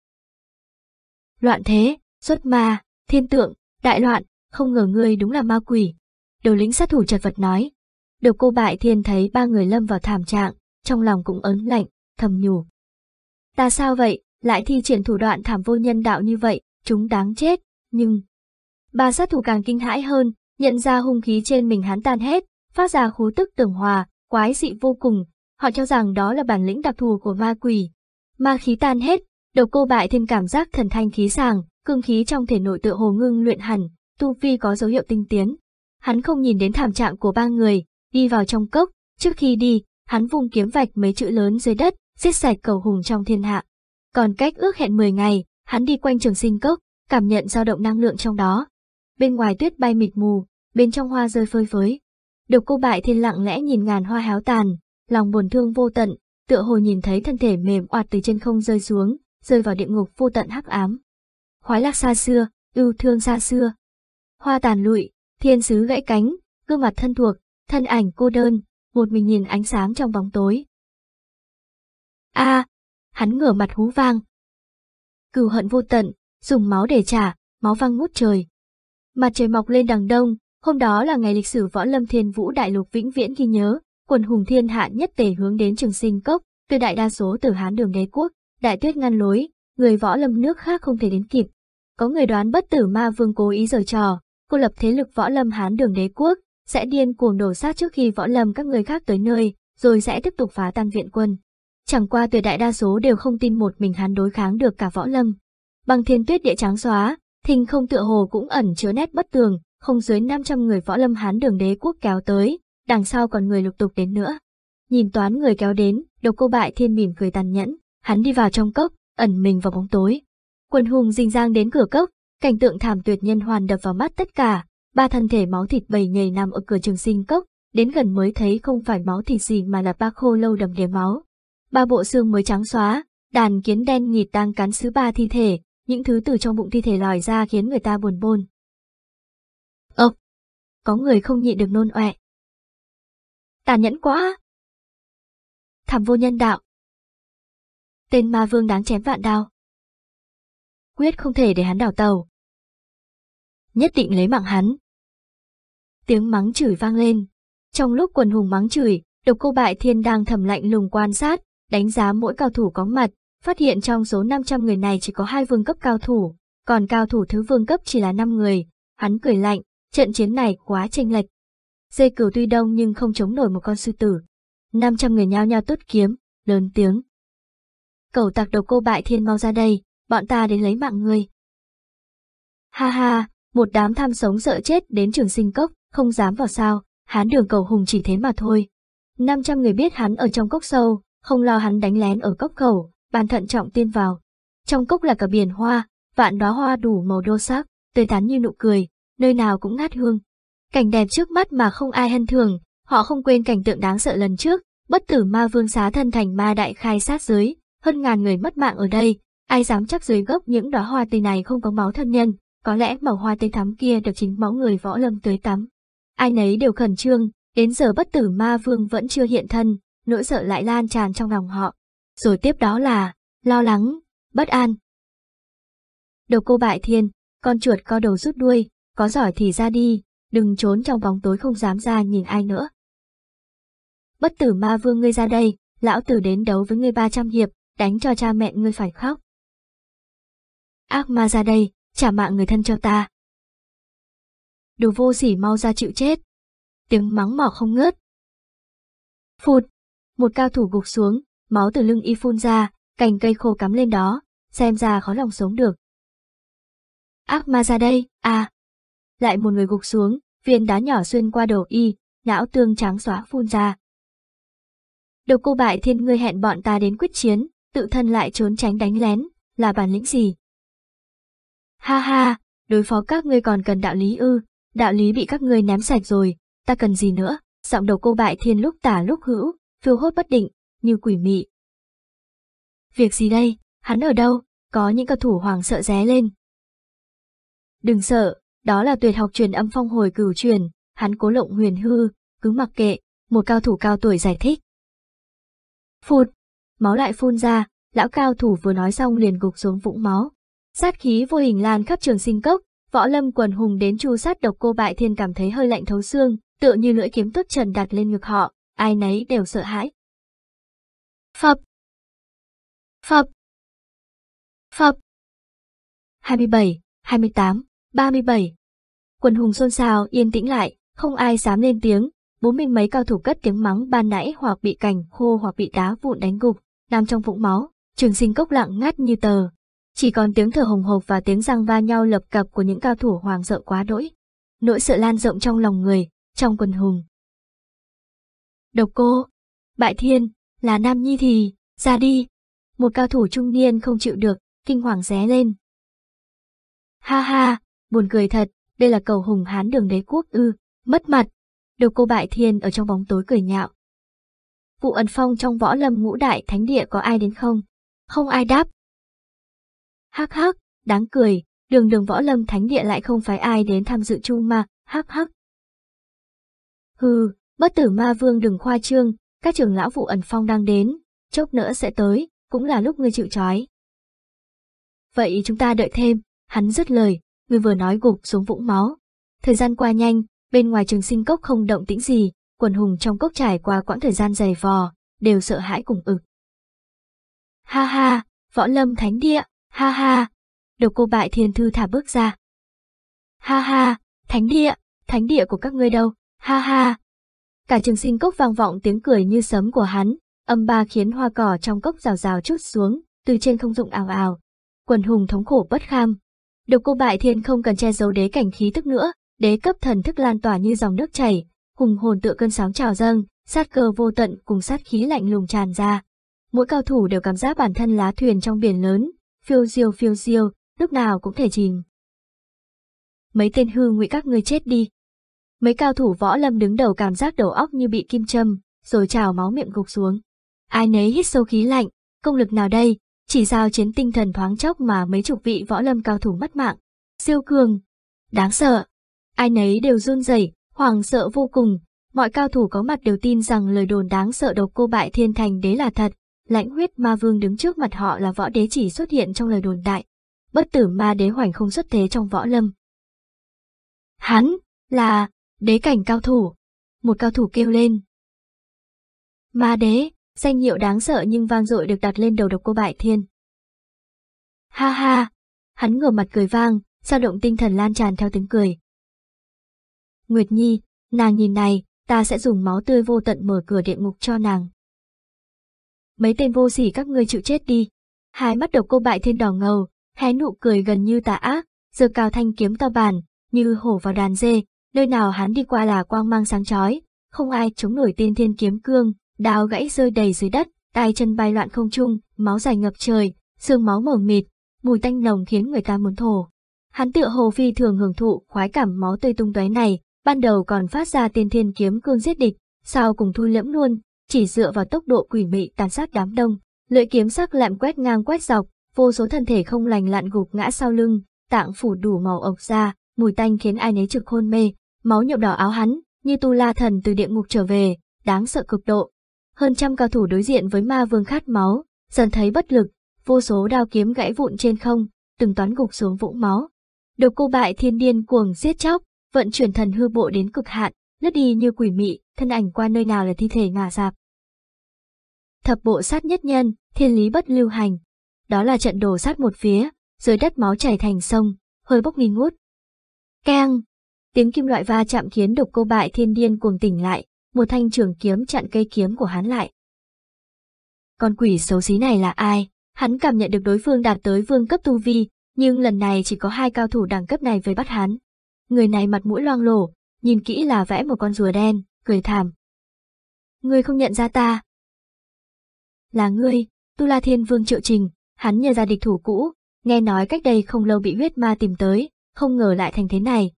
Loạn thế, xuất ma, thiên tượng, đại loạn, không ngờ ngươi đúng là ma quỷ. Đầu lính sát thủ chật vật nói. Đầu cô bại thiên thấy ba người lâm vào thảm trạng, trong lòng cũng ấn lạnh, thầm nhủ, Ta sao vậy, lại thi triển thủ đoạn thảm vô nhân đạo như vậy, chúng đáng chết, nhưng... ba sát thủ càng kinh hãi hơn, nhận ra hung khí trên mình hắn tan hết, phát ra khú tức tưởng hòa, quái dị vô cùng, họ cho rằng đó là bản lĩnh đặc thù của ma quỷ. Ma khí tan hết, đầu cô bại thêm cảm giác thần thanh khí sàng, cương khí trong thể nội tựa hồ ngưng luyện hẳn, tu vi có dấu hiệu tinh tiến. Hắn không nhìn đến thảm trạng của ba người, đi vào trong cốc, trước khi đi, hắn vung kiếm vạch mấy chữ lớn dưới đất, giết sạch cầu hùng trong thiên hạ. Còn cách ước hẹn 10 ngày, hắn đi quanh trường sinh cốc, cảm nhận dao động năng lượng trong đó. Bên ngoài tuyết bay mịt mù, bên trong hoa rơi phơi phới. Độc cô bại thiên lặng lẽ nhìn ngàn hoa héo tàn, lòng buồn thương vô tận, tựa hồ nhìn thấy thân thể mềm oạt từ trên không rơi xuống, rơi vào địa ngục vô tận hắc ám. Khoái lạc xa xưa, ưu thương xa xưa. Hoa tàn lụi, thiên sứ gãy cánh, gương mặt thân thuộc, thân ảnh cô đơn, một mình nhìn ánh sáng trong bóng tối a à, hắn ngửa mặt hú vang. Cừu hận vô tận, dùng máu để trả, máu văng ngút trời. Mặt trời mọc lên đằng đông, hôm đó là ngày lịch sử võ lâm thiên vũ đại lục vĩnh viễn ghi nhớ, quần hùng thiên hạ nhất tể hướng đến trường sinh cốc, Từ đại đa số từ hán đường đế quốc, đại tuyết ngăn lối, người võ lâm nước khác không thể đến kịp. Có người đoán bất tử ma vương cố ý giở trò, cô lập thế lực võ lâm hán đường đế quốc, sẽ điên cuồng đổ sát trước khi võ lâm các người khác tới nơi, rồi sẽ tiếp tục phá tan viện quân. Chẳng qua tuyệt đại đa số đều không tin một mình hắn đối kháng được cả võ lâm. băng thiên tuyết địa trắng xóa, thình không tựa hồ cũng ẩn chứa nét bất tường, không dưới 500 người võ lâm hán đường đế quốc kéo tới, đằng sau còn người lục tục đến nữa. Nhìn toán người kéo đến, độc cô bại thiên mỉm cười tàn nhẫn, hắn đi vào trong cốc, ẩn mình vào bóng tối. Quần hùng rình rang đến cửa cốc, cảnh tượng thảm tuyệt nhân hoàn đập vào mắt tất cả, ba thân thể máu thịt bầy nhầy nằm ở cửa trường sinh cốc, đến gần mới thấy không phải máu thịt gì mà là ba khô lâu đầm đìa máu, ba bộ xương mới trắng xóa, đàn kiến đen nghịt đang cắn xứ ba thi thể, những thứ từ trong bụng thi thể lòi ra khiến người ta buồn bôn. Ốc! Có người không nhịn được nôn ọe. Tàn nhẫn quá! Thảm vô nhân đạo! Tên ma vương đáng chém vạn đao. Quyết không thể để hắn đảo tàu. Nhất định lấy mạng hắn. Tiếng mắng chửi vang lên. Trong lúc quần hùng mắng chửi, độc cô bại thiên đang thầm lạnh lùng quan sát, đánh giá mỗi cao thủ có mặt, phát hiện trong số 500 người này chỉ có hai vương cấp cao thủ, còn cao thủ thứ vương cấp chỉ là 5 người, hắn cười lạnh, trận chiến này quá chênh lệch. Dê cửu tuy đông nhưng không chống nổi một con sư tử. 500 người nhao nhao tốt kiếm, lớn tiếng. Cầu tạc đầu cô bại thiên mau ra đây, bọn ta đến lấy mạng ngươi. Ha ha, một đám tham sống sợ chết đến trường sinh cốc, không dám vào sao, hán đường cầu hùng chỉ thế mà thôi. 500 người biết hắn ở trong cốc sâu, không lo hắn đánh lén ở cốc khẩu, bàn thận trọng tiên vào. Trong cốc là cả biển hoa, vạn đóa hoa đủ màu đô sắc, tươi tắn như nụ cười, nơi nào cũng ngát hương. Cảnh đẹp trước mắt mà không ai hân thường, họ không quên cảnh tượng đáng sợ lần trước, bất tử ma vương xá thân thành ma đại khai sát dưới, hơn ngàn người mất mạng ở đây, ai dám chắc dưới gốc những đóa hoa tươi này không có máu thân nhân, có lẽ màu hoa tươi thắm kia được chính máu người võ lâm tưới tắm. Ai nấy đều khẩn trương, đến giờ bất tử ma vương vẫn chưa hiện thân, nỗi sợ lại lan tràn trong lòng họ, rồi tiếp đó là lo lắng, bất an. Đầu cô bại thiên, con chuột co đầu rút đuôi, có giỏi thì ra đi, đừng trốn trong bóng tối không dám ra nhìn ai nữa. Bất tử ma vương ngươi ra đây, lão tử đến đấu với ngươi ba trăm hiệp, đánh cho cha mẹ ngươi phải khóc. Ác ma ra đây, trả mạng người thân cho ta. Đồ vô sỉ mau ra chịu chết. Tiếng mắng mỏ không ngớt. Phụt, một cao thủ gục xuống, máu từ lưng y phun ra, cành cây khô cắm lên đó, xem ra khó lòng sống được. Ác ma ra đây, à! Lại một người gục xuống, viên đá nhỏ xuyên qua đầu y, não tương trắng xóa phun ra. đầu cô bại thiên ngươi hẹn bọn ta đến quyết chiến, tự thân lại trốn tránh đánh lén, là bản lĩnh gì? Ha ha, đối phó các ngươi còn cần đạo lý ư, đạo lý bị các ngươi ném sạch rồi, ta cần gì nữa? Giọng đầu cô bại thiên lúc tả lúc hữu, phiêu hốt bất định, như quỷ mị. Việc gì đây? Hắn ở đâu? Có những cao thủ hoàng sợ ré lên. Đừng sợ, đó là tuyệt học truyền âm phong hồi cửu truyền, hắn cố lộng huyền hư, cứ mặc kệ, một cao thủ cao tuổi giải thích. Phụt, máu lại phun ra, lão cao thủ vừa nói xong liền gục xuống vũng máu. Sát khí vô hình lan khắp trường sinh cốc, võ lâm quần hùng đến chu sát độc cô bại thiên cảm thấy hơi lạnh thấu xương, tựa như lưỡi kiếm tuốt trần đặt lên ngực họ, ai nấy đều sợ hãi. Phập! Phập! Phập! 27, 28, 37. Quần hùng xôn xao yên tĩnh lại, không ai dám lên tiếng, bốn mình mấy cao thủ cất tiếng mắng ban nãy hoặc bị cành khô hoặc bị đá vụn đánh gục, nằm trong vũng máu, trường sinh cốc lặng ngắt như tờ. Chỉ còn tiếng thở hồng hộc và tiếng răng va nhau lập cập của những cao thủ hoàng sợ quá đỗi. Nỗi sợ lan rộng trong lòng người, trong quần hùng độc cô, bại thiên, là nam nhi thì, ra đi. Một cao thủ trung niên không chịu được, kinh hoàng ré lên. Ha ha, buồn cười thật, đây là cầu hùng hán đường đế quốc ư, mất mặt. Độc cô bại thiên ở trong bóng tối cười nhạo. Vụ ẩn phong trong võ lâm ngũ đại thánh địa có ai đến không? Không ai đáp. Hắc hắc, đáng cười, đường đường võ lâm thánh địa lại không phải ai đến tham dự chung mà, hắc hắc. Hừ, Bất tử ma vương đừng khoa trương, các trưởng lão vụ ẩn phong đang đến, chốc nữa sẽ tới, cũng là lúc ngươi chịu trói. Vậy chúng ta đợi thêm, hắn dứt lời, ngươi vừa nói gục xuống vũng máu. Thời gian qua nhanh, bên ngoài trường sinh cốc không động tĩnh gì, quần hùng trong cốc trải qua quãng thời gian dày vò, đều sợ hãi cùng ực. Ha ha, võ lâm thánh địa, ha ha, độc cô bại thiên thư thả bước ra. Ha ha, thánh địa, thánh địa của các ngươi đâu, ha ha, Cả trường sinh cốc vang vọng tiếng cười như sấm của hắn, âm ba khiến hoa cỏ trong cốc rào rào chút xuống, từ trên không dụng ào ào. Quần hùng thống khổ bất kham. Độc cô bại thiên không cần che giấu đế cảnh khí tức nữa, đế cấp thần thức lan tỏa như dòng nước chảy, hùng hồn tựa cơn sóng trào dâng, sát cơ vô tận cùng sát khí lạnh lùng tràn ra. Mỗi cao thủ đều cảm giác bản thân lá thuyền trong biển lớn, phiêu diêu phiêu diêu, lúc nào cũng thể chìm. Mấy tên hư ngụy các ngươi chết đi, Mấy cao thủ võ lâm đứng đầu cảm giác đầu óc như bị kim châm, rồi trào máu miệng gục xuống. Ai nấy hít sâu khí lạnh, công lực nào đây, chỉ giao chiến tinh thần thoáng chốc mà mấy chục vị võ lâm cao thủ mất mạng. Siêu cường, đáng sợ. Ai nấy đều run rẩy, hoàng sợ vô cùng, mọi cao thủ có mặt đều tin rằng lời đồn đáng sợ độc cô bại thiên thành đế là thật. Lãnh huyết ma vương đứng trước mặt họ là võ đế chỉ xuất hiện trong lời đồn đại. Bất tử ma đế hoành không xuất thế trong võ lâm. Hắn, là, Đế cảnh cao thủ. Một cao thủ kêu lên. Ma đế, danh hiệu đáng sợ nhưng vang dội được đặt lên đầu độc cô bại thiên. Ha ha, hắn ngửa mặt cười vang, sao động tinh thần lan tràn theo tiếng cười. Nguyệt Nhi, nàng nhìn này, ta sẽ dùng máu tươi vô tận mở cửa địa ngục cho nàng. Mấy tên vô sỉ các ngươi chịu chết đi. Hai mắt độc cô bại thiên đỏ ngầu, hé nụ cười gần như tà ác, giơ cao thanh kiếm to bản như hổ vào đàn dê, nơi nào hắn đi qua là quang mang sáng chói, không ai chống nổi tiên thiên kiếm cương, đao gãy rơi đầy dưới đất, tay chân bay loạn không trung, máu dài ngập trời, xương máu mờ mịt, mùi tanh nồng khiến người ta muốn thổ. Hắn tựa hồ phi thường hưởng thụ khoái cảm máu tươi tung tóe này, ban đầu còn phát ra tiên thiên kiếm cương giết địch, sau cùng thu lẫm luôn, chỉ dựa vào tốc độ quỷ mị tàn sát đám đông, lưỡi kiếm sắc lạm quét ngang quét dọc, vô số thân thể không lành lặn gục ngã sau lưng, tạng phủ đủ màu ộc ra, mùi tanh khiến ai nấy trực hôn mê, máu nhuộm đỏ áo hắn, như tu la thần từ địa ngục trở về, đáng sợ cực độ. Hơn trăm cao thủ đối diện với ma vương khát máu, dần thấy bất lực, vô số đao kiếm gãy vụn trên không, từng toán gục xuống vũng máu. Độc cô bại thiên điên cuồng giết chóc, vận chuyển thần hư bộ đến cực hạn, lướt đi như quỷ mị, thân ảnh qua nơi nào là thi thể ngả dạp. Thập bộ sát nhất nhân, thiên lý bất lưu hành. Đó là trận đồ sát một phía, dưới đất máu chảy thành sông, hơi bốc nghi ngút. Keng, Tiếng kim loại va chạm khiến độc cô bại thiên điên cuồng tỉnh lại, một thanh trường kiếm chặn cây kiếm của hắn lại. Con quỷ xấu xí này là ai? Hắn cảm nhận được đối phương đạt tới vương cấp tu vi, nhưng lần này chỉ có hai cao thủ đẳng cấp này với bắt hắn. Người này mặt mũi loang lổ, nhìn kỹ là vẽ một con rùa đen, cười thảm. người không nhận ra ta. Là ngươi, Tu La Thiên Vương Triệu Trình, hắn nhờ ra địch thủ cũ, nghe nói cách đây không lâu bị huyết ma tìm tới, không ngờ lại thành thế này,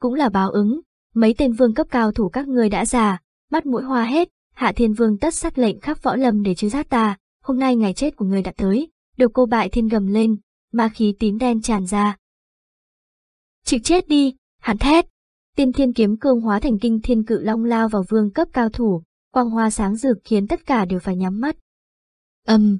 cũng là báo ứng, mấy tên vương cấp cao thủ các ngươi đã già, mắt mũi hoa hết, Hạ Thiên Vương tất sắc lệnh khắp võ lâm để trừ sát ta, hôm nay ngày chết của người đã tới, được cô bại thiên gầm lên, ma khí tím đen tràn ra. Chịu chết đi, hắn thét. Tiên thiên kiếm cương hóa thành kinh thiên cự long lao vào vương cấp cao thủ, quang hoa sáng rực khiến tất cả đều phải nhắm mắt. Âm, um,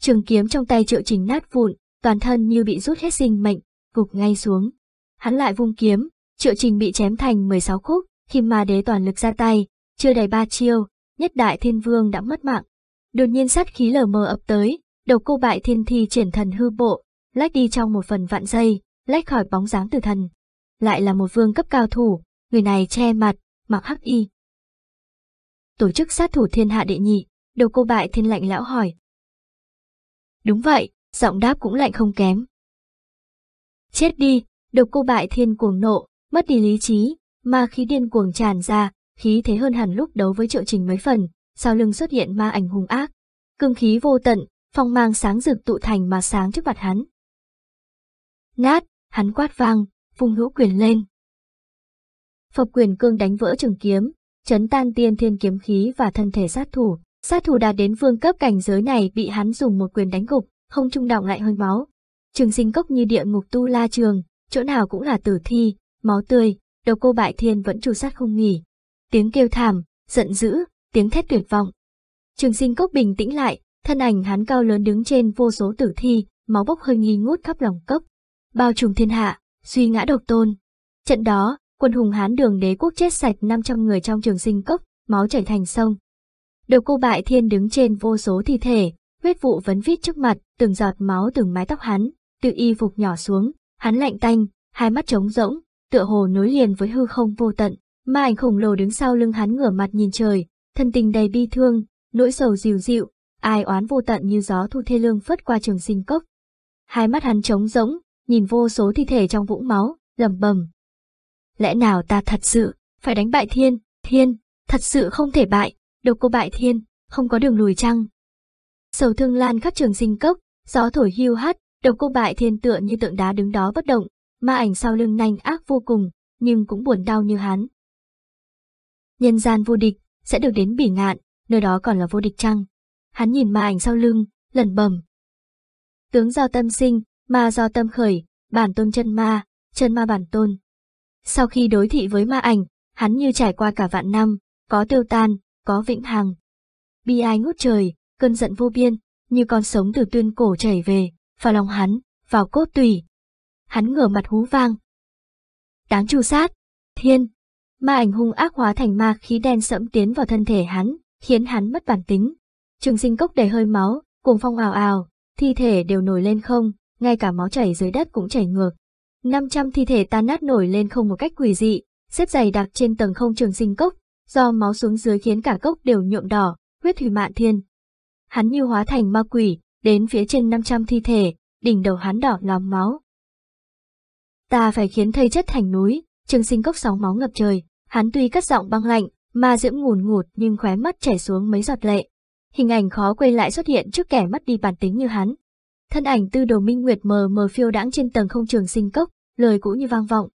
trường kiếm trong tay triệu trình nát vụn, toàn thân như bị rút hết sinh mệnh, gục ngay xuống. Hắn lại vung kiếm, Triệu Trình bị chém thành 16 khúc, khi mà đế toàn lực ra tay, chưa đầy ba chiêu, nhất đại thiên vương đã mất mạng. Đột nhiên sát khí lờ mờ ập tới, đầu cô bại thiên thi triển thần hư bộ, lách đi trong một phần vạn giây, lách khỏi bóng dáng tử thần. Lại là một vương cấp cao thủ, người này che mặt, mặc hắc y. Tổ chức sát thủ thiên hạ đệ nhị, đầu cô bại thiên lạnh lão hỏi. Đúng vậy, giọng đáp cũng lạnh không kém. Chết đi, đầu cô bại thiên cuồng nộ, mất đi lý trí, ma khí điên cuồng tràn ra, khí thế hơn hẳn lúc đấu với triệu trình mấy phần, sau lưng xuất hiện ma ảnh hùng ác. Cương khí vô tận, phong mang sáng rực tụ thành mà sáng trước mặt hắn. Nát, hắn quát vang, vùng hữu quyền lên. Phập quyền cương đánh vỡ trường kiếm, chấn tan tiên thiên kiếm khí và thân thể sát thủ. Sát thủ đạt đến vương cấp cảnh giới này bị hắn dùng một quyền đánh gục, không trung động lại hơi máu. Trường sinh cốc như địa ngục tu la trường, chỗ nào cũng là tử thi, máu tươi, đầu cô bại thiên vẫn trù sát không nghỉ. Tiếng kêu thảm, giận dữ, tiếng thét tuyệt vọng. Trường sinh cốc bình tĩnh lại, thân ảnh hắn cao lớn đứng trên vô số tử thi, máu bốc hơi nghi ngút khắp lòng cốc. Bao trùng thiên hạ, suy ngã độc tôn. Trận đó, quân hùng hán đường đế quốc chết sạch 500 người trong trường sinh cốc, máu chảy thành sông. Đầu cô bại thiên đứng trên vô số thi thể, huyết vụ vấn vít trước mặt, từng giọt máu từng mái tóc hắn, từ y phục nhỏ xuống, hắn lạnh tanh, hai mắt trống rỗng, tựa hồ nối liền với hư không vô tận. Ma ảnh khổng lồ đứng sau lưng hắn ngửa mặt nhìn trời, thân tình đầy bi thương, nỗi sầu dịu dịu, ai oán vô tận như gió thu thê lương phất qua trường sinh cốc. Hai mắt hắn trống rỗng, nhìn vô số thi thể trong vũng máu, lầm bầm. Lẽ nào ta thật sự, phải đánh bại thiên, thiên, thật sự không thể bại, độc cô bại thiên, không có đường lùi chăng? Sầu thương lan khắp trường sinh cốc, gió thổi hưu hát, độc cô bại thiên tựa như tượng đá đứng đó bất động, ma ảnh sau lưng nanh ác vô cùng, nhưng cũng buồn đau như hắn. Nhân gian vô địch, sẽ được đến bỉ ngạn, nơi đó còn là vô địch chăng? Hắn nhìn ma ảnh sau lưng, lẩn bẩm. Tướng do tâm sinh, ma do tâm khởi, bản tôn chân ma, chân ma bản tôn. Sau khi đối thị với ma ảnh, hắn như trải qua cả vạn năm, có tiêu tan, có vĩnh hằng. Bi ai ngút trời, cơn giận vô biên, như con sống từ tuyên cổ chảy về, vào lòng hắn, vào cốt tùy hắn ngửa mặt hú vang. Đáng tru sát, thiên, ma ảnh hung ác hóa thành ma khí đen sẫm tiến vào thân thể hắn, khiến hắn mất bản tính. Trường sinh cốc đầy hơi máu, cuồng phong ào ào, thi thể đều nổi lên không, ngay cả máu chảy dưới đất cũng chảy ngược. 500 thi thể tan nát nổi lên không một cách quỷ dị, xếp dày đặc trên tầng không trường sinh cốc, do máu xuống dưới khiến cả cốc đều nhuộm đỏ, huyết thủy mạn thiên. Hắn như hóa thành ma quỷ, đến phía trên 500 thi thể, đỉnh đầu hắn đỏ lòm máu, ta phải khiến thây chất thành núi, trường sinh cốc sóng máu ngập trời, hắn tuy cất giọng băng lạnh, mà diễm ngùn ngụt nhưng khóe mắt chảy xuống mấy giọt lệ. Hình ảnh khó quên lại xuất hiện trước kẻ mất đi bản tính như hắn. Thân ảnh tư đồ minh nguyệt mờ mờ phiêu đãng trên tầng không trường sinh cốc, lời cũ như vang vọng.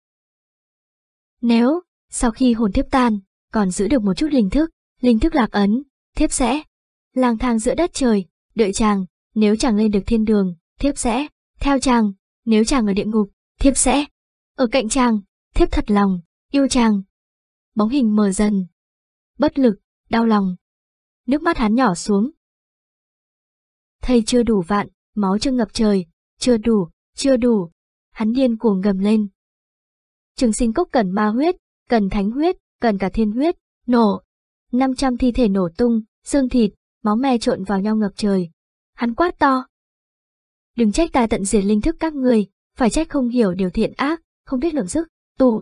Nếu, sau khi hồn thiếp tan, còn giữ được một chút linh thức, linh thức lạc ấn, thiếp sẽ lang thang giữa đất trời, đợi chàng, nếu chàng lên được thiên đường, thiếp sẽ theo chàng, nếu chàng ở địa ngục, thiếp sẽ ở cạnh chàng, thiếp thật lòng, yêu chàng. Bóng hình mờ dần, bất lực, đau lòng. Nước mắt hắn nhỏ xuống. Thầy chưa đủ vạn, máu chưa ngập trời, chưa đủ, chưa đủ. Hắn điên cuồng gầm lên. Trường sinh cốc cần ma huyết, cần thánh huyết, cần cả thiên huyết, nổ. Năm trăm thi thể nổ tung, xương thịt, máu me trộn vào nhau ngập trời. Hắn quát to. Đừng trách ta tận diệt linh thức các người, phải trách không hiểu điều thiện ác, không biết lượng sức, tụ.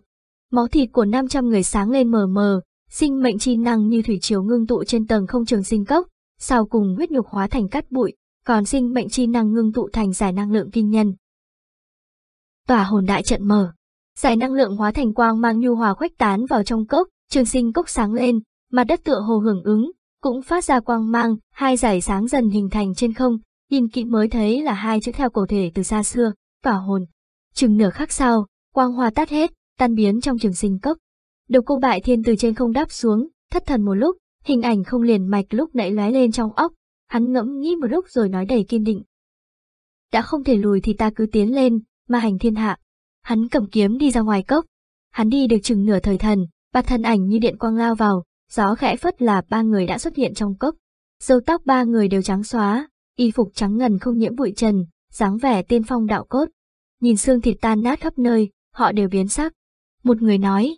Máu thịt của 500 người sáng lên mờ mờ, sinh mệnh chi năng như thủy chiều ngưng tụ trên tầng không trường sinh cốc, sau cùng huyết nhục hóa thành cát bụi, còn sinh mệnh chi năng ngưng tụ thành giải năng lượng kinh nhân. Tòa hồn đại trận mở, giải năng lượng hóa thành quang mang nhu hòa khuếch tán vào trong cốc, trường sinh cốc sáng lên, mặt đất tựa hồ hưởng ứng, cũng phát ra quang mang, hai giải sáng dần hình thành trên không, nhìn kỹ mới thấy là hai chữ theo cổ thể từ xa xưa và hồn. Chừng nửa khắc sau, quang hoa tắt hết, tan biến trong trường sinh cốc. Độc cô bại thiên từ trên không đáp xuống, thất thần một lúc, hình ảnh không liền mạch lúc nãy lóe lên trong óc, hắn ngẫm nghĩ một lúc rồi nói đầy kiên định. Đã không thể lùi thì ta cứ tiến lên, mà hành thiên hạ. Hắn cầm kiếm đi ra ngoài cốc. Hắn đi được chừng nửa thời thần, ba thân ảnh như điện quang lao vào, gió khẽ phất là ba người đã xuất hiện trong cốc. Dâu tóc ba người đều trắng xóa, y phục trắng ngần không nhiễm bụi trần, dáng vẻ tiên phong đạo cốt. Nhìn xương thịt tan nát khắp nơi, họ đều biến sắc. Một người nói,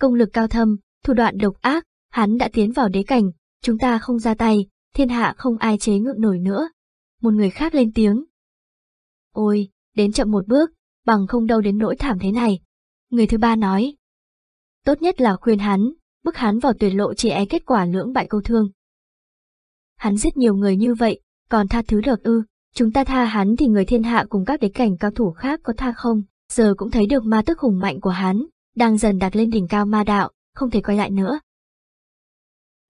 công lực cao thâm, thủ đoạn độc ác, hắn đã tiến vào đế cảnh, chúng ta không ra tay, thiên hạ không ai chế ngự nổi nữa. Một người khác lên tiếng. Ôi, đến chậm một bước, bằng không đâu đến nỗi thảm thế này. Người thứ ba nói. Tốt nhất là khuyên hắn, bức hắn vào tuyệt lộ chỉ e kết quả lưỡng bại câu thương. Hắn giết nhiều người như vậy, còn tha thứ được ư. Chúng ta tha hắn thì người thiên hạ cùng các đế cảnh cao thủ khác có tha không, giờ cũng thấy được ma tức hùng mạnh của hắn, đang dần đạt lên đỉnh cao ma đạo, không thể quay lại nữa.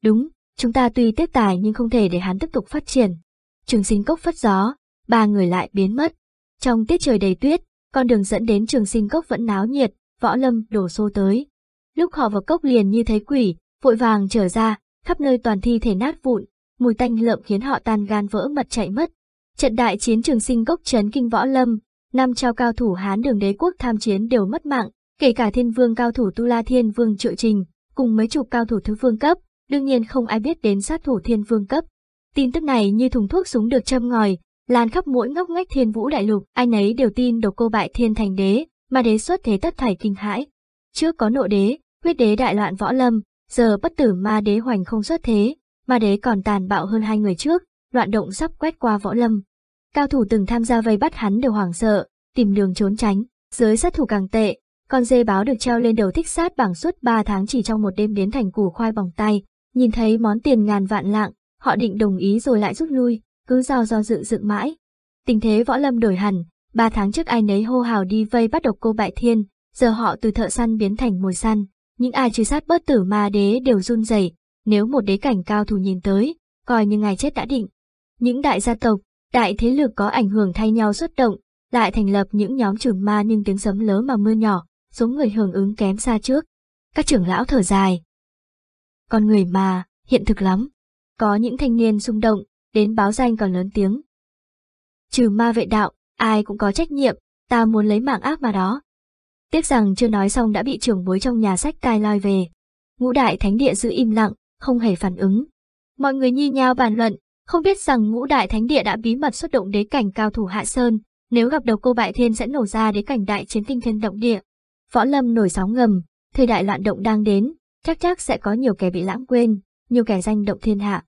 Đúng, chúng ta tuy tiếc tài nhưng không thể để hắn tiếp tục phát triển. Trường sinh cốc phất gió, ba người lại biến mất. Trong tiết trời đầy tuyết, con đường dẫn đến trường sinh cốc vẫn náo nhiệt, võ lâm đổ xô tới. Lúc họ vào cốc liền như thấy quỷ, vội vàng trở ra, khắp nơi toàn thi thể nát vụn, mùi tanh lợm khiến họ tan gan vỡ mật chạy mất, Trận đại chiến trường sinh cốc chấn kinh võ lâm, năm trao cao thủ Hán đường đế quốc tham chiến đều mất mạng, kể cả thiên vương cao thủ Tu La Thiên Vương Triệu Trình, cùng mấy chục cao thủ thứ vương cấp, đương nhiên không ai biết đến sát thủ thiên vương cấp. Tin tức này như thùng thuốc súng được châm ngòi, lan khắp mỗi ngóc ngách thiên vũ đại lục, ai nấy đều tin độc cô bại thiên thành đế, mà đế xuất thế tất thải kinh hãi. Trước có nộ đế, huyết đế đại loạn võ lâm, giờ bất tử ma đế hoành không xuất thế, ma đế còn tàn bạo hơn hai người trước, loạn động sắp quét qua võ lâm. Cao thủ từng tham gia vây bắt hắn đều hoảng sợ, tìm đường trốn tránh, giới sát thủ càng tệ, con dê báo được treo lên đầu thích sát bằng suốt 3 tháng chỉ trong một đêm biến thành củ khoai bỏng tay, nhìn thấy món tiền ngàn vạn lạng, họ định đồng ý rồi lại rút lui, cứ do do dự dự mãi. Tình thế võ lâm đổi hẳn, 3 tháng trước ai nấy hô hào đi vây bắt độc cô bại thiên, giờ họ từ thợ săn biến thành mồi săn, những ai truy sát bớt tử ma đế đều run rẩy, nếu một đế cảnh cao thủ nhìn tới, coi như ngày chết đã định. Những đại gia tộc, đại thế lực có ảnh hưởng thay nhau xuất động, lại thành lập những nhóm trưởng ma nhưng tiếng sấm lớn mà mưa nhỏ, số người hưởng ứng kém xa trước. Các trưởng lão thở dài. Con người mà, hiện thực lắm. Có những thanh niên xung động, đến báo danh còn lớn tiếng. Trừ ma vệ đạo, ai cũng có trách nhiệm, ta muốn lấy mạng ác mà đó. Tiếc rằng chưa nói xong đã bị trưởng bối trong nhà sách cai loi về. Ngũ đại thánh địa giữ im lặng, không hề phản ứng. Mọi người nhi nhau bàn luận, không biết rằng ngũ đại thánh địa đã bí mật xuất động đế cảnh cao thủ Hạ Sơn, nếu gặp đầu cô bại thiên sẽ nổ ra đế cảnh đại chiến kinh thiên động địa. Võ lâm nổi sóng ngầm, thời đại loạn động đang đến, chắc chắc sẽ có nhiều kẻ bị lãng quên, nhiều kẻ danh động thiên hạ.